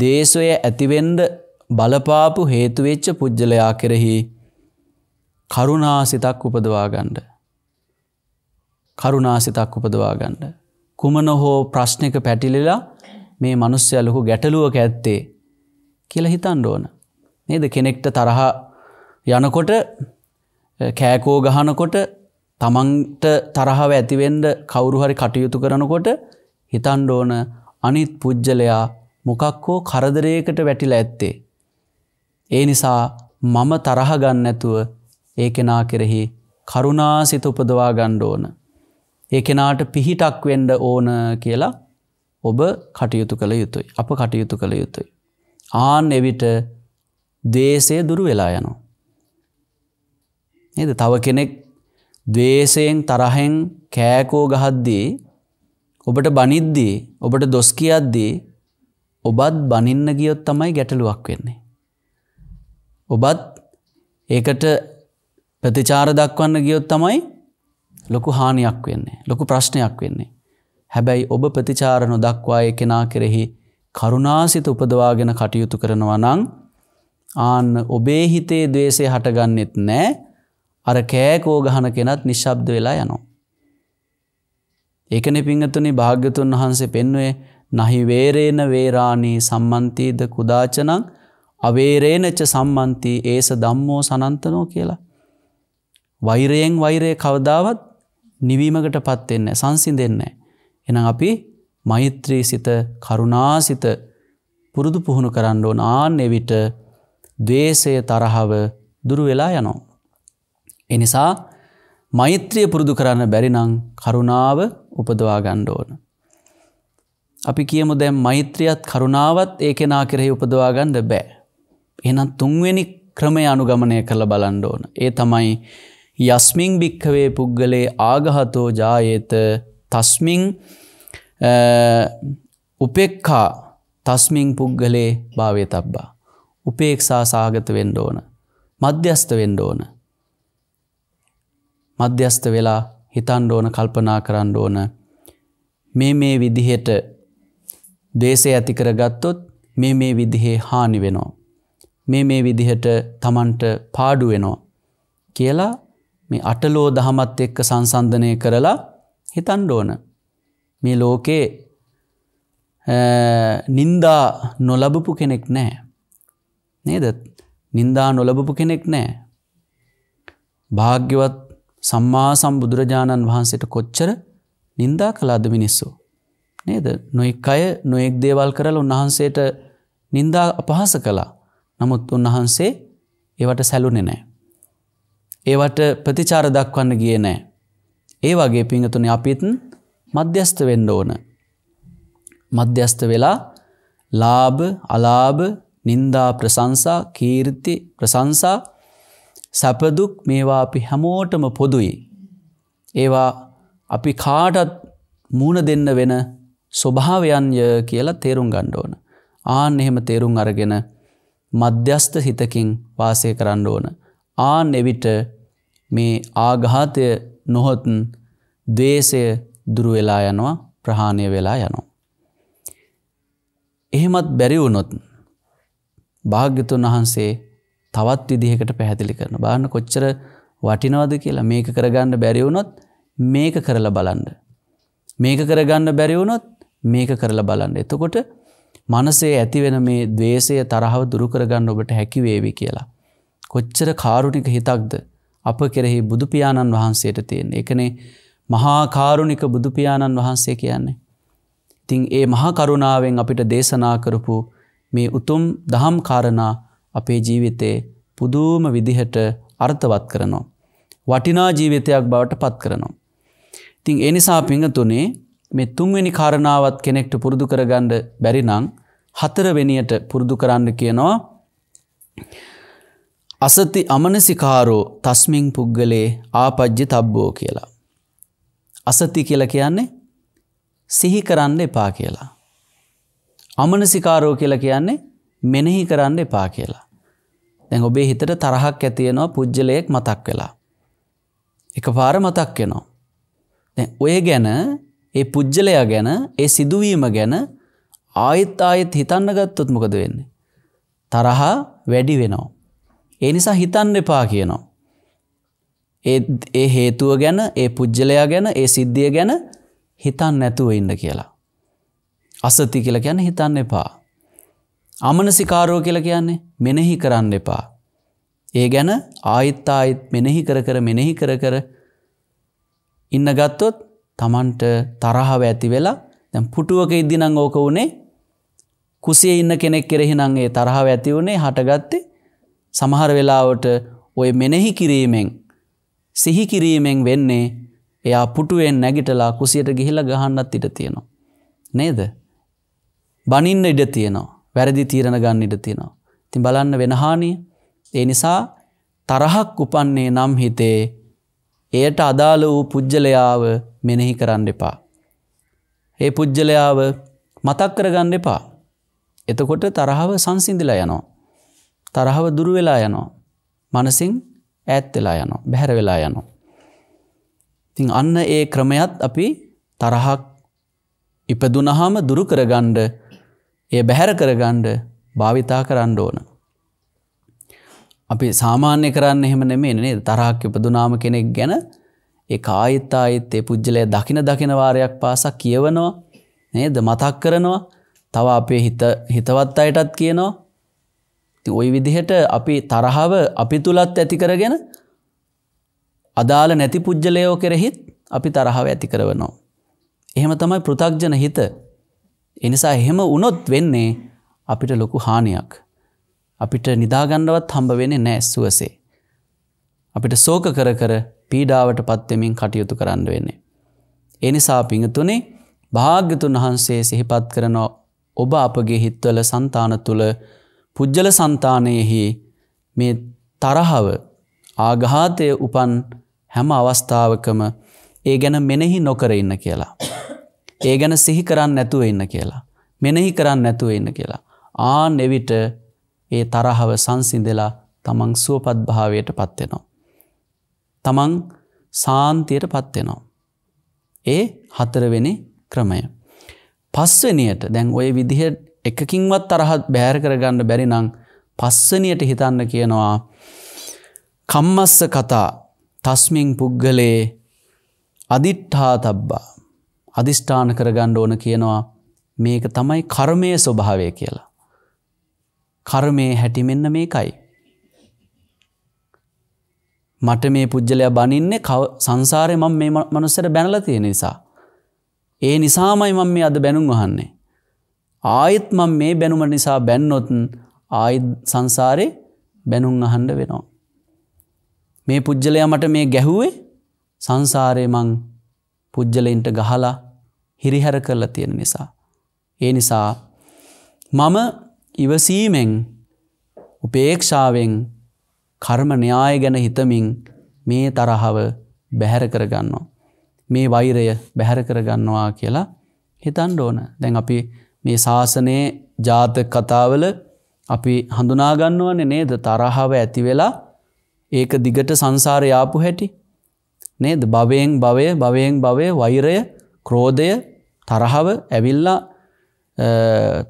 දේශය ඇතිවෙන්ඩ බලපාපු හේතුවෙච්ච පුද්ජලයා කෙරෙහි කරුණාසිතක් උපදවාගණ්ඩ. කරුණාසිතක් උපදවාගණ්ඩ. කුමන හෝ ප්‍රශ්නක පැටිලිලා මේ මනුස්්‍ය ලොකු ගැටලුවක ඇත්තේ කියල හිතන් ඕන. නේද කෙනෙක්ට තරහා යනකොට කෑකෝ ගහනකොට තමන්ට තරහාව ඇතිවෙන්ඩ කවුරුහරි කටයුතු කරනකොට හිතන්ඩෝන අනිත් පුද්ගලයා මොකක්කෝ කරදරයකට වැටිල ඇත්තේ. ඒ නිසා මම තරහ ගන්නැතුව ඒ කෙනා කෙරෙහි කරුණා සිත උපදවා ගණ්ඩ ඕන. ඒ කෙනාට පිහිටක් වෙන්ඩ ඕන කියලා ඔබ කටයුතු කළ යුතුයි. අප කටයුතු කළ යුතුයි. ආන් එවිට දේශය දුරු වෙලා යනවා. නද තව කෙනෙක් දවේශයෙන් තරහෙන් කෑකෝ ගහද්දී ඔබට බනිද්දී ඔබට දොස් කියද්දී ඔබත් බනින්න ගියොත් තමයි ගැටලුවක් වෙන්නේ. ඔබත් ඒකට ප්‍රතිචාර දක්වන්න ගියොත් තමයි ලොකු හානියක් වෙන්නේ ලොකු ප්‍රශ්නයක් වෙන්නේ. හැබැයි ඔබ ප්‍රතිචාර නොදක්වා ඒ කෙනා කෙරෙහි කරුණාසිත උපදවාගෙන කටයුතු කරනවා නම් ආන්න ඔබේ හිතේ දවේසේ හටගන්නෙත් නෑ අර කෑකෝ ගහන කෙනත් නිශ්ශබ්ද වෙලා යනවා. ඒකන පිංහතුනි භාග්‍යතුන් වහන්සේ පෙන්වේ නහි වේරේන වේරාණී සම්මන්තීද කුදාචනං අවේරේනච්ච සම්මන්තී ඒස දම්මෝ සනන්තනෝ කියලා. වෛරයෙන් වෛරය කවදාවත් නිවීමකට පත්වෙන්න සංසිදෙන්න. එන අපි මෛත්‍රී සිත කරුණාසිත පුරුදු පුහුණු කරන්න ඕන ආන්න එවිට දේශය තරහව දුරු වෙලා යනවා. එනිසා මෛත්‍රිය පුරුදු කරන්න බැරිනං කරුණාව උපදවා ගණ්ඩ ඕන. අපි කියමු දැම් මෛත්‍රියත් කරුණාවත් ඒ කෙනා කෙරෙහි උපදවාගන්න බෑ. එනත් තුන්වෙනි ක්‍රමය අනුගමනය කරල බලන්න ඕන. ඒ තමයි යස්මිං භික්කවේ පුද්ගලේ ආගහතෝ ජායේත තස්මිං උපෙක්කා තස්මිං පුද්ගලේ භාවය තබ්බා. උපේක්ෂා සාගත වෙන්ඩ ඕන. මධ්‍යස්ත වෙන්ඩ ඕන. මධ්‍යස්ත වෙලා හිතන්ඩ ඕන කල්පනා කරන්න ඕන මේ මේ විදිහට දේශය ඇතිකර ගත්තොත් මේ මේ විදිහේ හානි වෙනෝ. මේ මේ විදිහට තමන්ට පාඩුවෙනෝ කියලා මේ අටලෝ දහමත් එක්ක සංසන්ධනය කරලා හිතන්ඩ ඕන. මේ ලෝකේ නින්දා නොලබපු කෙනෙක් නෑ. නේද නින්දා නොලබපු කෙනෙක් නෑ. භාග්‍යවත් සම්මා සම්බුදුරජාණන් වහන්සේට කොච්චර නින්දා කලාද මිනිස්සු. නේද නොෙක් අය නොෙක් දේවල් කරල උන්වහන්සේට නින්දා අපහස කලා නමුත් උන්වහන්සේ ඒවට සැලුනෙ නෑ. ඒවට ප්‍රතිචාර දක්වන්න ගිය නෑ. ඒ වගේ පිංහතුන අපිත්න් මධ්‍යස්ත වෙන්න ඕන. මධ්‍යස්ත වෙලා ලාභ අලාභ නින්දා ප්‍රසංසා කීර්ති ප්‍රසංසා සැපදුක් මේවා අපි හැමෝටම පොදුයි. ඒවා අපි කාටත් මූුණ දෙන්න වෙන ස්වභාවයන්ය කියලා තේරුම් ගණ්ඩෝන. ආන් එහෙම තේරුම් අරගෙන මධ්‍යස්ථ හිතකින් වාසය කරන්න ඕන. ආන් එවිට මේ ආඝාතය නොහොත් දේශය දුරුවෙලා යනවා ප්‍රහාණය වෙලා යනවා. එහෙමත් බැරිවුනොත් භාග්‍යතුන් වහන්සේ තවත් විදිහකට පැහැදිලි කරන බාන්න කොච්චර වටිනවද කියලා මේක කරගන්න බැරිවුනොත් මේක කරලා බලන්න. මේක කරගන්න බැරිවුනොත් මේක කරලා බලන්න. එතකොට මනසේ ඇතිවෙන මේ දවේශය තරහව දුරුකරගන්න ඔබට හැකිවේවි කියලා. කොච්චර කාරුණික හිතක්ද අප කෙරෙහි බුදුපියාණන් වහන්සේට තියෙන් එකනේ මහාකාරුණික බුදුපියාණන් වහන්සේ කියන්නේ. තිං ඒ මහකරුණාවෙන් අපිට දේශනා කරපු මේ උතුම් දහම් කාරණා අපේ ජීවිතේ පුදුම විදිහට අර්ථවත් කරනවා. වටිනා ජීවිතයක් බවට පත් කරනවා. ඉතිං එනිසා පිඟතුනේ මේ තුන්වෙනි කාරණාවත් කෙනෙක්ට පුරුදු කරගණ්ඩ බැරිනං හතරවෙනියට පුරුදු කරන්න කියනවා අසති අමනසිකාරෝ තස්මින් පුද්ගලයේ ආපජ්්‍ය තබ්බෝ කියලා. අසති කියල කියන්නේ සිහි කරන්න එපා කියලා. අමනසිකාරෝ කියල කියන්නේ මෙනෙහි කරන්න එපා කියලා. දැන් ඔබේ හිතට තරහක් ඇතියෙනවා පුද්ගලයෙක් මතක් වෙලා. එක පාර මතක් වෙනවා. ඔය ගැන ඒ පුද්ගලයා ගැන ඒ සිදුවීම ගැන ආයෙත් ආයෙත් හිතන්න ගත්තොත් මොකද වෙන්නේ. තරහා වැඩි වෙනවා. ඒ නිසා හිතන්න එපා කියනවා. ඒ හේතුව ගැන ඒ පුද්ගලයා ගැන ඒ සිද්ධිය ගැන හිතන් නැතුව ඉන්න කියලා. අසති කියලා ගැන හිතන්න එපා. අමනසිකාරෝ කියලා කියන්නේ මෙනෙහි කරන්න එපා. ඒ ගැන ආයිත් ආයිත් මෙනෙහි කර කර මෙනෙහි කර කර ඉන්න ගත්තොත් තමන්ට තරහව ඇති වෙලා දැන් පුටුවක ඉදදිනං ඕක වුණේ කුසේ ඉන්න කෙනෙක් කෙරෙහිනං ඒ තරහව ඇති වුණේ හටගත්තේ සමහර වෙලාවට ඔය මෙනෙහි කිරීමෙන් සිහි කිරීමෙන් වෙන්නේ එයා පුටුවෙන් නැගිටලා කුසියට ගිහිල්ලා ගහන්නත් ඉඩ තියෙනවා. නේද? බනින්න ඉඩ තියෙනවා. වැරදි තීරණ ගන්න ඉඩ තියෙනවා. ඉතින් බලන්න වෙන හානිය. ඒ නිසා තරහක් උපන්නේ නම් හිතේ එයට අදාළ වූ පුජ්‍යලයාව මෙනෙහි කරන්න එපා. ඒ පුජ්‍යලයාව මතක් කරගන්න එපා. එතකොට තරහව සංසිඳිලා යනවා. තරහව දුරු වෙලා යනවා. මනසින් ඈත් වෙලා යනවා. බැහැර වෙලා යනවා. ඉතින් අන්න ඒ ක්‍රමයත් අපි තරහක් ඉපදුනහම දුරු කරගන්න ඒ බැහැර කරගන්න භාවිතා කරන්න ඕන. අපි සාමාන්‍ය කරන්න එහෙම නෙමේ නේ තරහක් ඉපදුනාම කෙනෙක් ගැන ඒ ආයෙත් ආයෙත් ඒ පුජ්‍යලය දකින දකින වාරයක් පාසා කියවනවා නේද මතක් කරනවා තව අපේ හිත හිතවත් අයටත් කියනවා ඔය විදිහට අපි තරහව අපි තුළත් ඇති කරගෙන අදාළ නැති පුද්ගලයෝ කෙරෙහිත් අපි තරහව ඇති කරවනවා. එහෙම තමයි පෘථක්ජන හිත. එනිසා එහෙම වුණොත් වෙන්නේ අපිට ලොකු හානියක්. අපිට නිදාගන්නවත් හම්බ වෙන්නේ නෑ සුවසේ. අපිට සෝක කර කර පීඩාවට පත්වෙමින් කටයුතු කරන්න වෙන්නේ. එනිසා පිඟතුනේ භාග්‍යතුන් වහන්සේ සිහිපත් කරනෝ ඔබ අපගේ හිත්වල සන්තාන තුළ පුද්ජල සන්තානයෙහි මේ තරහව ආගහාතය උපන් හැම අවස්ථාවකම ඒ ගැන මෙනෙහි නොකර ඉන්න කියලා. ඒ ගැන සිහි කරන්න නැතුව ඉන්න කියලා. මෙනෙහි කරන්න නැතුව ඉන්න කියලා. ආන් එවිට ඒ තරහව සංසිඳලා තමන් සුවපත් භාවයට පත්වෙනවා. තමන් සාන්තියට පත්වෙනවා. ඒ හතරවෙනි ක්‍රමය. පස්වනියට දැන් ඔය විදිහ එකකින්වත් තරහත් බෑර කරගන්න බැරි නං පස්සනයට හිතන්න කියනවා කම්මස්ස කතා තස්මින් පුද්ගලයේ අදිට්ඨා තබ්බා අධිෂ්ඨාන කරගණ්ඩ ඕන කියනවා මේක තමයි කර්මය ස්වභාවය කියලා. කර්මය හැටි මෙන්න මේකයි. මට මේ පුද්ගලයා බනින්නේ සංසාරය මම මේ මනුස්සට බැනල තියෙන නිසා. ඒ නිසාමයි මම මේ අද බැනුම් වහන්නේ. ආයෙත් මම මේ බැනුම නිසා බැන්නොතුන් ආයත් සංසාරය බැනුන් අහන්ඩ වෙනවා. මේ පුද්ගලය මට මේ ගැහුවේ සංසාරය මං පුද්ගලයින්ට ගහලා හිරිහැර කරලා තියෙන නිසා. ඒ නිසා මම ඉවසීමෙන් උපේක්ෂාවෙන් කර්ම න්‍යාය ගැන හිතමින් මේ තරහව බැහැර කරගන්නවා. මේ වෛරය බැහැර කරගන්නවා කියලා හිතන් ඕන දැන් අපි මේ ශාසනයේ ජාතක කතාවල අපි හඳුනාගන්නවන නේද තරහාව ඇති වෙලා ඒක දිගට සංසාරය ආපු හැටි නේද භවයෙන් භවය භවයෙන් භවය වෛරය ක්‍රෝධය තරහව ඇවිල්ලා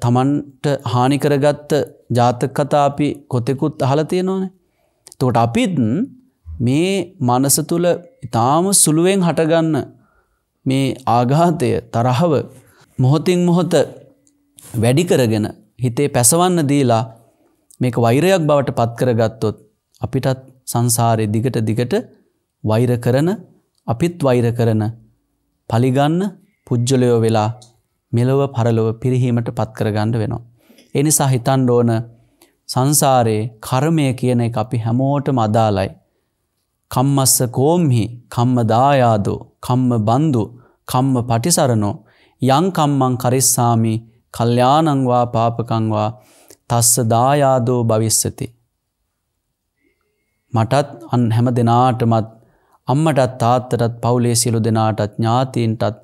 තමන්ට හානිකරගත්ත ජාතක කතා අපි කොතෙකුත් අහල තියෙනවානේ. තෝට අපිත් මේ මනස තුළ ඉතාම සුළුවෙන් හටගන්න මේ ආඝාතය තරහව මොහොතින් මොහොත වැඩි කරගෙන හිතේ පැසවන්න දීලා මේක වෛරයක් බවට පත් කරගත්තොත් අපිටත් සංසාරේ දිගට දිගට වෛර කරන අපිත් වෛර කරන පලිගන්න පුජ්ජලයෝ වෙලා මෙලොව පරලොව පිරිහීමට පත් කරගන්න වෙනවා. ඒ නිසා හිතන්න ඕන සංසාරේ කර්මය කියන එක අපි හැමෝටම අදාළයි. කම්මස්ස කෝම්හි කම්ම දායාදෝ කම්ම බන්දු කම්ම පටිසරණෝ යංකම්මං කරිස්සාමි කල්්‍යානංවා පාපකංවා තස්ස දායාදෝ භවිස්සති. මටත් අන් හැම දෙනාටමත් අම්මටත් තාත්තටත් පවුලේ සිලු දෙනාටත් ඥාතීන්ටත්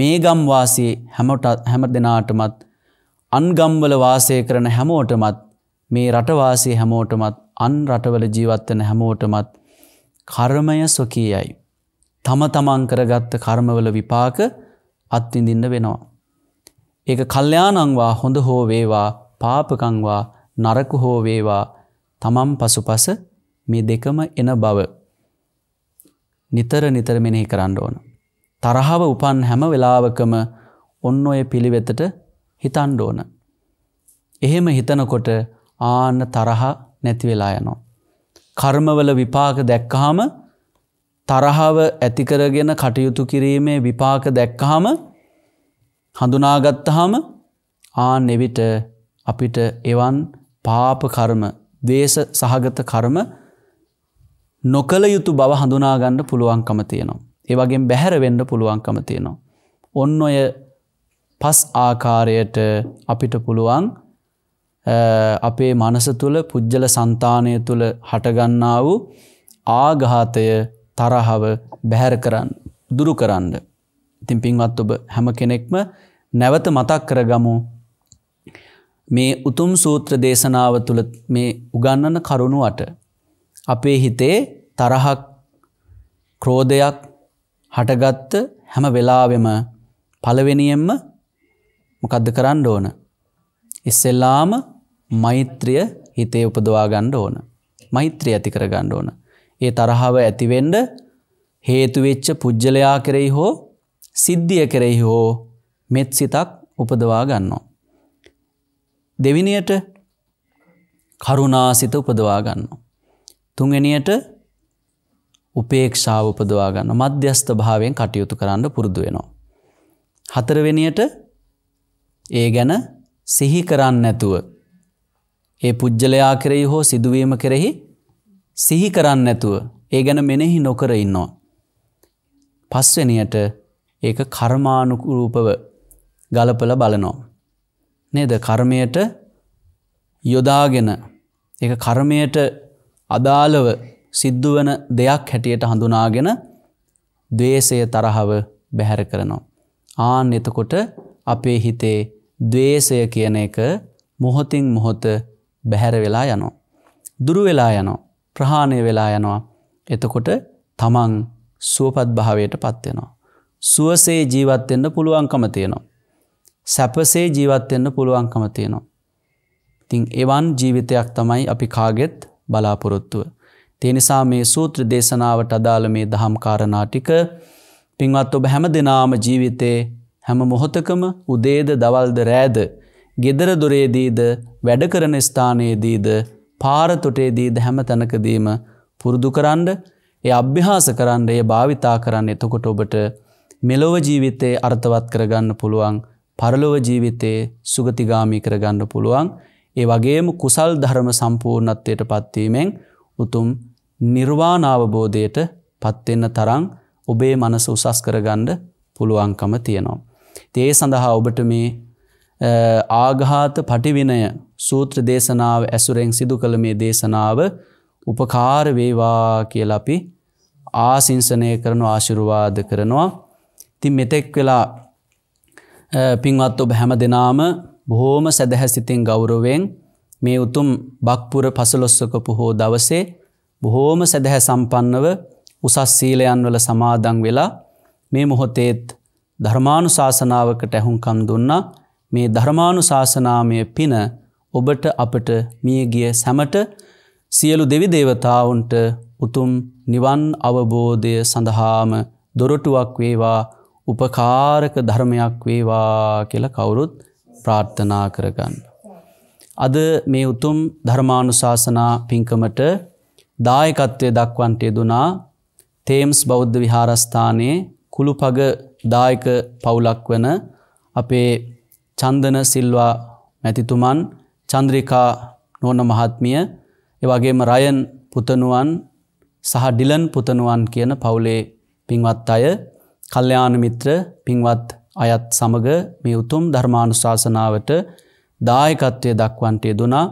මේ ගම්වාසී හැමටත් හැම දෙනාටමත් අන්ගම්වල වාසය කරන හැමෝටමත් මේ රටවාසී හැමෝටමත් අන් රටවල ජීවත්වන හැමෝටමත් කර්මය ස්වකීයයි. තම තමන් කරගත්ත කර්මවල විපාක අත්තිඳින්න වෙනවා. ඒක කල්්‍යයානංවා හොඳ හෝ වේවා පාපකංවා නරකු හෝ වේවා තමම් පසුපස මේ දෙකම එන බව නිතර නිතර මෙනෙහි කරන්න ඕන. තරහාව උපන් හැම වෙලාවකම ඔන්න ඔය පිළිවෙතට හිතන්ඩ ඕන. එහෙම හිතනකොට ආන්න තරහා නැති වෙලා යනවා. කර්මවල විපාක දැක්කහම තරහාව ඇතිකරගෙන කටයුතු කිරීමේ විපාක දැක්කහම හඳුනාගත්තහම ආන් එවිට අපිට එවන් පාපකර්ම දේශ සහගත කර්ම නොකළ යුතු බව හඳුනාගන්න පුළුවන්කම තියෙනවා. ඒවගේ බැහැර වෙන්න පුළුවන්කම තියෙනවා. ඔන්න ඔය පස් ආකාරයට අපිට පුළුවන් අපේ මනස තුළ පුද්ගල සන්තානය තුළ හටගන්නා වූ ආගාතය තරහව බැහැර කරන්න දුරු කරන්න. ඉතින් පින්වත් ඔබ හැම කෙනෙක්ම නැවත මතක් කරගමු මේ උතුම් සූත්‍ර දේශනාව තුළ මේ උගන්නන කරුණුවට අපේ හිතේ තරහක් ක්‍රෝධයක් හටගත්ත හැම වෙලාවෙම පළවෙනියෙන්ම මොකද්ද කරන්න ඕන ඉස්සෙල්ලාම මෛත්‍රිය හිතේ උපදවා ගන්න ඕන මෛත්‍රිය ඇති කර ගන්න ඕන ඒ තරහව ඇතිවෙන්න හේතුවෙච්ච පුද්ගලයා කෙරෙහි හෝ සිද්ධිය කෙරෙහි හෝ මෙත් සිතක් උපදවා ගන්නවා. දෙවිනියට කරුණා සිත උපදවා ගන්නවා. තුන්ගෙනියට උපේක්ෂාව උපදවා ගන්න මධ්‍යස්ථ භාවයෙන් කටයුතු කරන්න පුරුදු වෙනවා. හතරවෙනියට ඒ ගැන සිහි කරන්න නැතුව ඒ පුද්ගලයා කෙරෙහි හෝ සිදුවීම කෙරෙහි සිහි කරන්න නැතුව ඒ ගැන මෙනෙහි නොකර ඉන්නවා. පස්වෙනියට ඒක කර්මානුකුරූපව ගලපල බලනෝ. නේද කර්මයට යොදාගෙන ඒ කර්මයට අදාළව සිද්ධ වන දෙයක් හැටියට හඳුනාගෙන දවේශය තරහව බැහැර කරනවා. ආන් එතකොට අපේ හිතේ දවේශය කියන එක මොහොතින් මොහොත බැහැර වෙලා යනෝ. දුරු වෙලා යනෝ ප්‍රහාණය වෙලා යනවා එතකොට තමන් සුවපත් භාවයට පත්වෙනවා. සුවසේ ජීවත්වෙන්න පුළුවන්කම තියෙනවා. සැපසේ ජීවත්වෙන්න පුළුවන්කම තියෙනවා. තිං එවන් ජීවිතයක් තමයි අපි කාගෙත් බලාපොරොත්තුව. තිනිසා මේ සූත්‍ර දේශනාවට අදාළ මේ දහම් කාරණාටික පින්වත් ඔබ හැම දෙනාම ජීවිතේ හැම මොහොතකම උදේද දවල්ද රෑද ගෙදර දොරේදීද වැඩකරන ස්ථානයේදීද පාරතොටේදීද හැම තැනකදීම පුරුදු කරන්ඩ ඒ අභ්‍යහාස කරන්න ඒ භාවිතා කරන්න එතකොට ඔබට මෙලොව ජීවිතයේ අර්ථවත් කරගන්න පුළුවන් පරලොව ජීවිතයේ සුගතිගාමී කරගන්න පුළුවන් ඒ වගේම කුසල් ධර්ම සම්පූර්ණත්වයට පත්වීමෙන් උතුම් නිර්වාණාවබෝධයට පත්වෙන්න තරං ඔබේ මනස උසස් කරගණ්ඩ පුළුවන්කම තියෙනවා. ඒ සඳහා ඔබට මේ ආගාත පටිවිනය සූත්‍ර දේශනාව ඇසුරෙන් සිදු කළ මේ දේශනාව උපකාර වේවා කියලපි ආසිංසනය කරනු ආශිරුවාද කරනවා ති මෙතෙක් වෙලා පින්වත් ඔබ හැම දෙනාම බොහෝම සැදැහැසිතින් ගෞරවෙන් මේ උතුම් බක්පුර පසලොස්සක පුහෝ දවසේ බොහෝම සැදැහැ සම්පන්නව උසස් සීලයන්වල සමාදං වෙලා මේ මොහොතේත් ධර්මාණු ශාසනාවකට ඇහුන්කම් දුන්නා මේ ධර්මාණු ශාසනාමය පින ඔබට අපට මියගිය සැමට සියලු දෙවි දේවතාවුන්ට උතුම් නිවන් අවබෝධය සඳහාම දොරටුවක් වේවා උපකාරක ධර්මයක් වේවා කියලා කවුරුත් ප්‍රාර්ථනා කරගන්න. අද මේ උතුම් ධර්මානුශාසනා පින්කමට දායකත්වය දක්වන්ට යෙදුනා තේම්ස් බෞද්ධ විහාරස්ථානයේ කුළුපග දායක පවුලක් වන අපේ චන්දන සිල්වා මැතිතුමන් චන්ද්‍රිකා නෝන මහත්මිය එවගේම රයන් පුතනුවන් සහ ඩිලන් පුතනුවන් කියන පවුලේ පින්වත් අය කල්්‍යයාන මිත්‍ර පින්වත් අයත් සමඟ මේ උතුම් ධර්මානුශාසනාවට දායකත්වය දක්වන්ටය දුනා.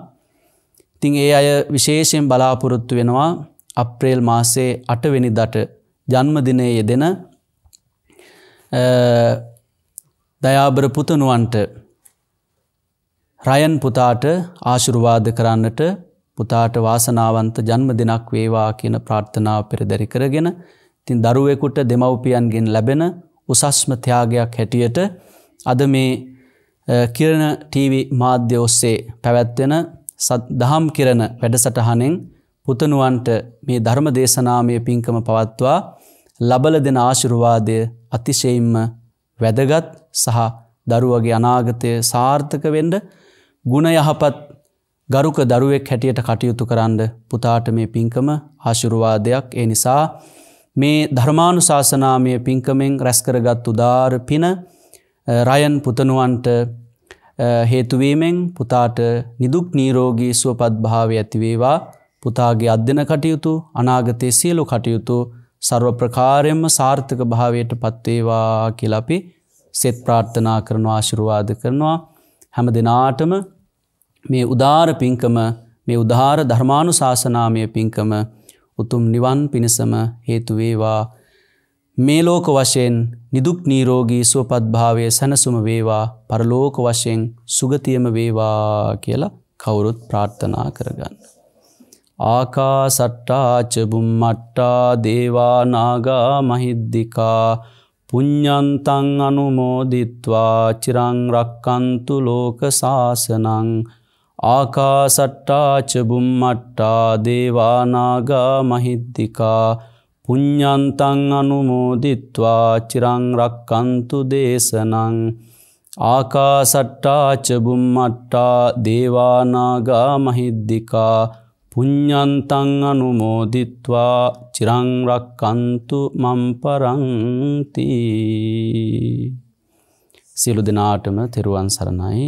තිං ඒ අය විශේෂයෙන් බලාපොරොත්තු වෙනවා අප්‍රේල් මාසේ අටවෙනි දට ජන්මදිනය යෙදෙන දයාබර පුතනුවන්ට රයන් පුතාට ආශුරුවාද කරන්නට පුතාට වාසනාවන්ත ජන්මදිනක් වේවා කියන ප්‍රාර්ථනාව පෙරදැරි කරගෙන තින් දරුවෙකුට දෙමව්පියන්ගෙන් ලැබෙන උසස්ම ත්‍යාගයක් හැටියට අද මේ කිරණ ටීවි මාධ්‍ය ඔස්සේ පැවැත්වෙන දහම් කිරණ වැඩසටහනෙන් පුතනුවන්ට මේ ධර්ම දේශනාමය පින්කම පවත්වා ලබල දෙන ආශිරුවාදය අතිශයින්ම වැදගත් සහ දරුවගේ අනාගතය සාර්ථක වෙන්ඩ ගුණ යහපත් ගරුක දරුවෙක් හැටියට කටයුතු කරන්න පුතාට මේ පින්කම ආශිරුවාදයක් ඒ නිසා මේ ධර්මානු ශාසනාමය පින්කමෙන් රැස්කරගත් උදාර පින රයන් පුතනුවන්ට හේතුවීමෙන් පුතාට නිදුක් නීරෝගී සුවපත්භාව ඇතිවේවා පුතාගේ අධ්‍යන කටයුතු අනාගතය සියලු කටයුතු සර්ව ප්‍රකාරයෙන්ම සාර්ථක භාවයට පත්වේවා කියලපි සෙත් ප්‍රාර්ථනා කරනවා ආශිරුවාද කරනවා හැම දෙනාටම මේ උදාර පින්කම මේ උදාර ධර්මානු ශාසනාමය පින්කම උතුම් නිවන් පිණසම හේතුවේවා මේ ලෝක වශයෙන් නිදුක් නීරෝගී සුවපත්භාවය සැනසුම වේවා පරලෝක වශයෙන් සුගතියම වේවා කියලා කවුරුත් ප්‍රාර්ථනා කරගන්න. ආකා සට්ටාචබුම්මට්ටා දේවානාගා මහිද්දිකා පුඤ්ඥන්තන් අනුමෝදිත්වා චිරංරක්කන්තු ලෝක සාසනං ආකාසට්ටාචබුම්මට්ටා දේවානාගා මහිද්දිකා පුඤ්ඥන්තං අනුමෝදිත්වා චිරංරක්කන්තු දේශනං ආකාසට්ටාචබුම්මට්ටා දේවානාගා මහිද්දිකා පුඤ්ඥන්තං අනුමෝදිත්වා චිරංරක්කන්තු මම්පරංති සියලු දෙනාටම තෙරුවන් සරණයි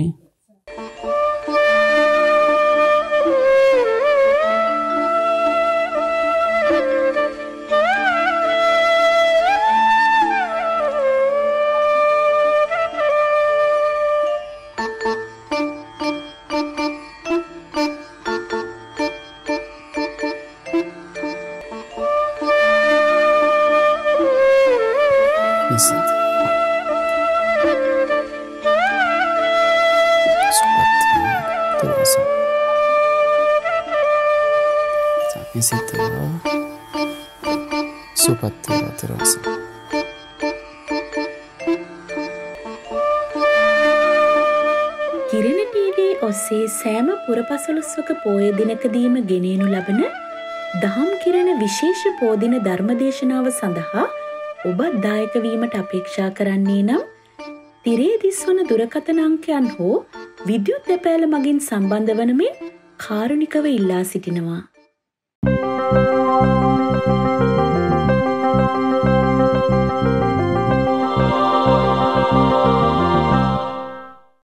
පෝය දිනකදීම ගෙනෙනු ලබන දහම් කිරණ විශේෂ පෝදින ධර්මදේශනාව සඳහා ඔබත් දායකවීමට අපේක්ෂා කරන්නේ නම් තිරේ දිස්වන දුරකථන අංකයන් හෝ විද්‍යුත් දෙපෑල මගින් සම්බන්ධ වන මෙන් කාරුණිකව ඉල්ලා සිටිනවා.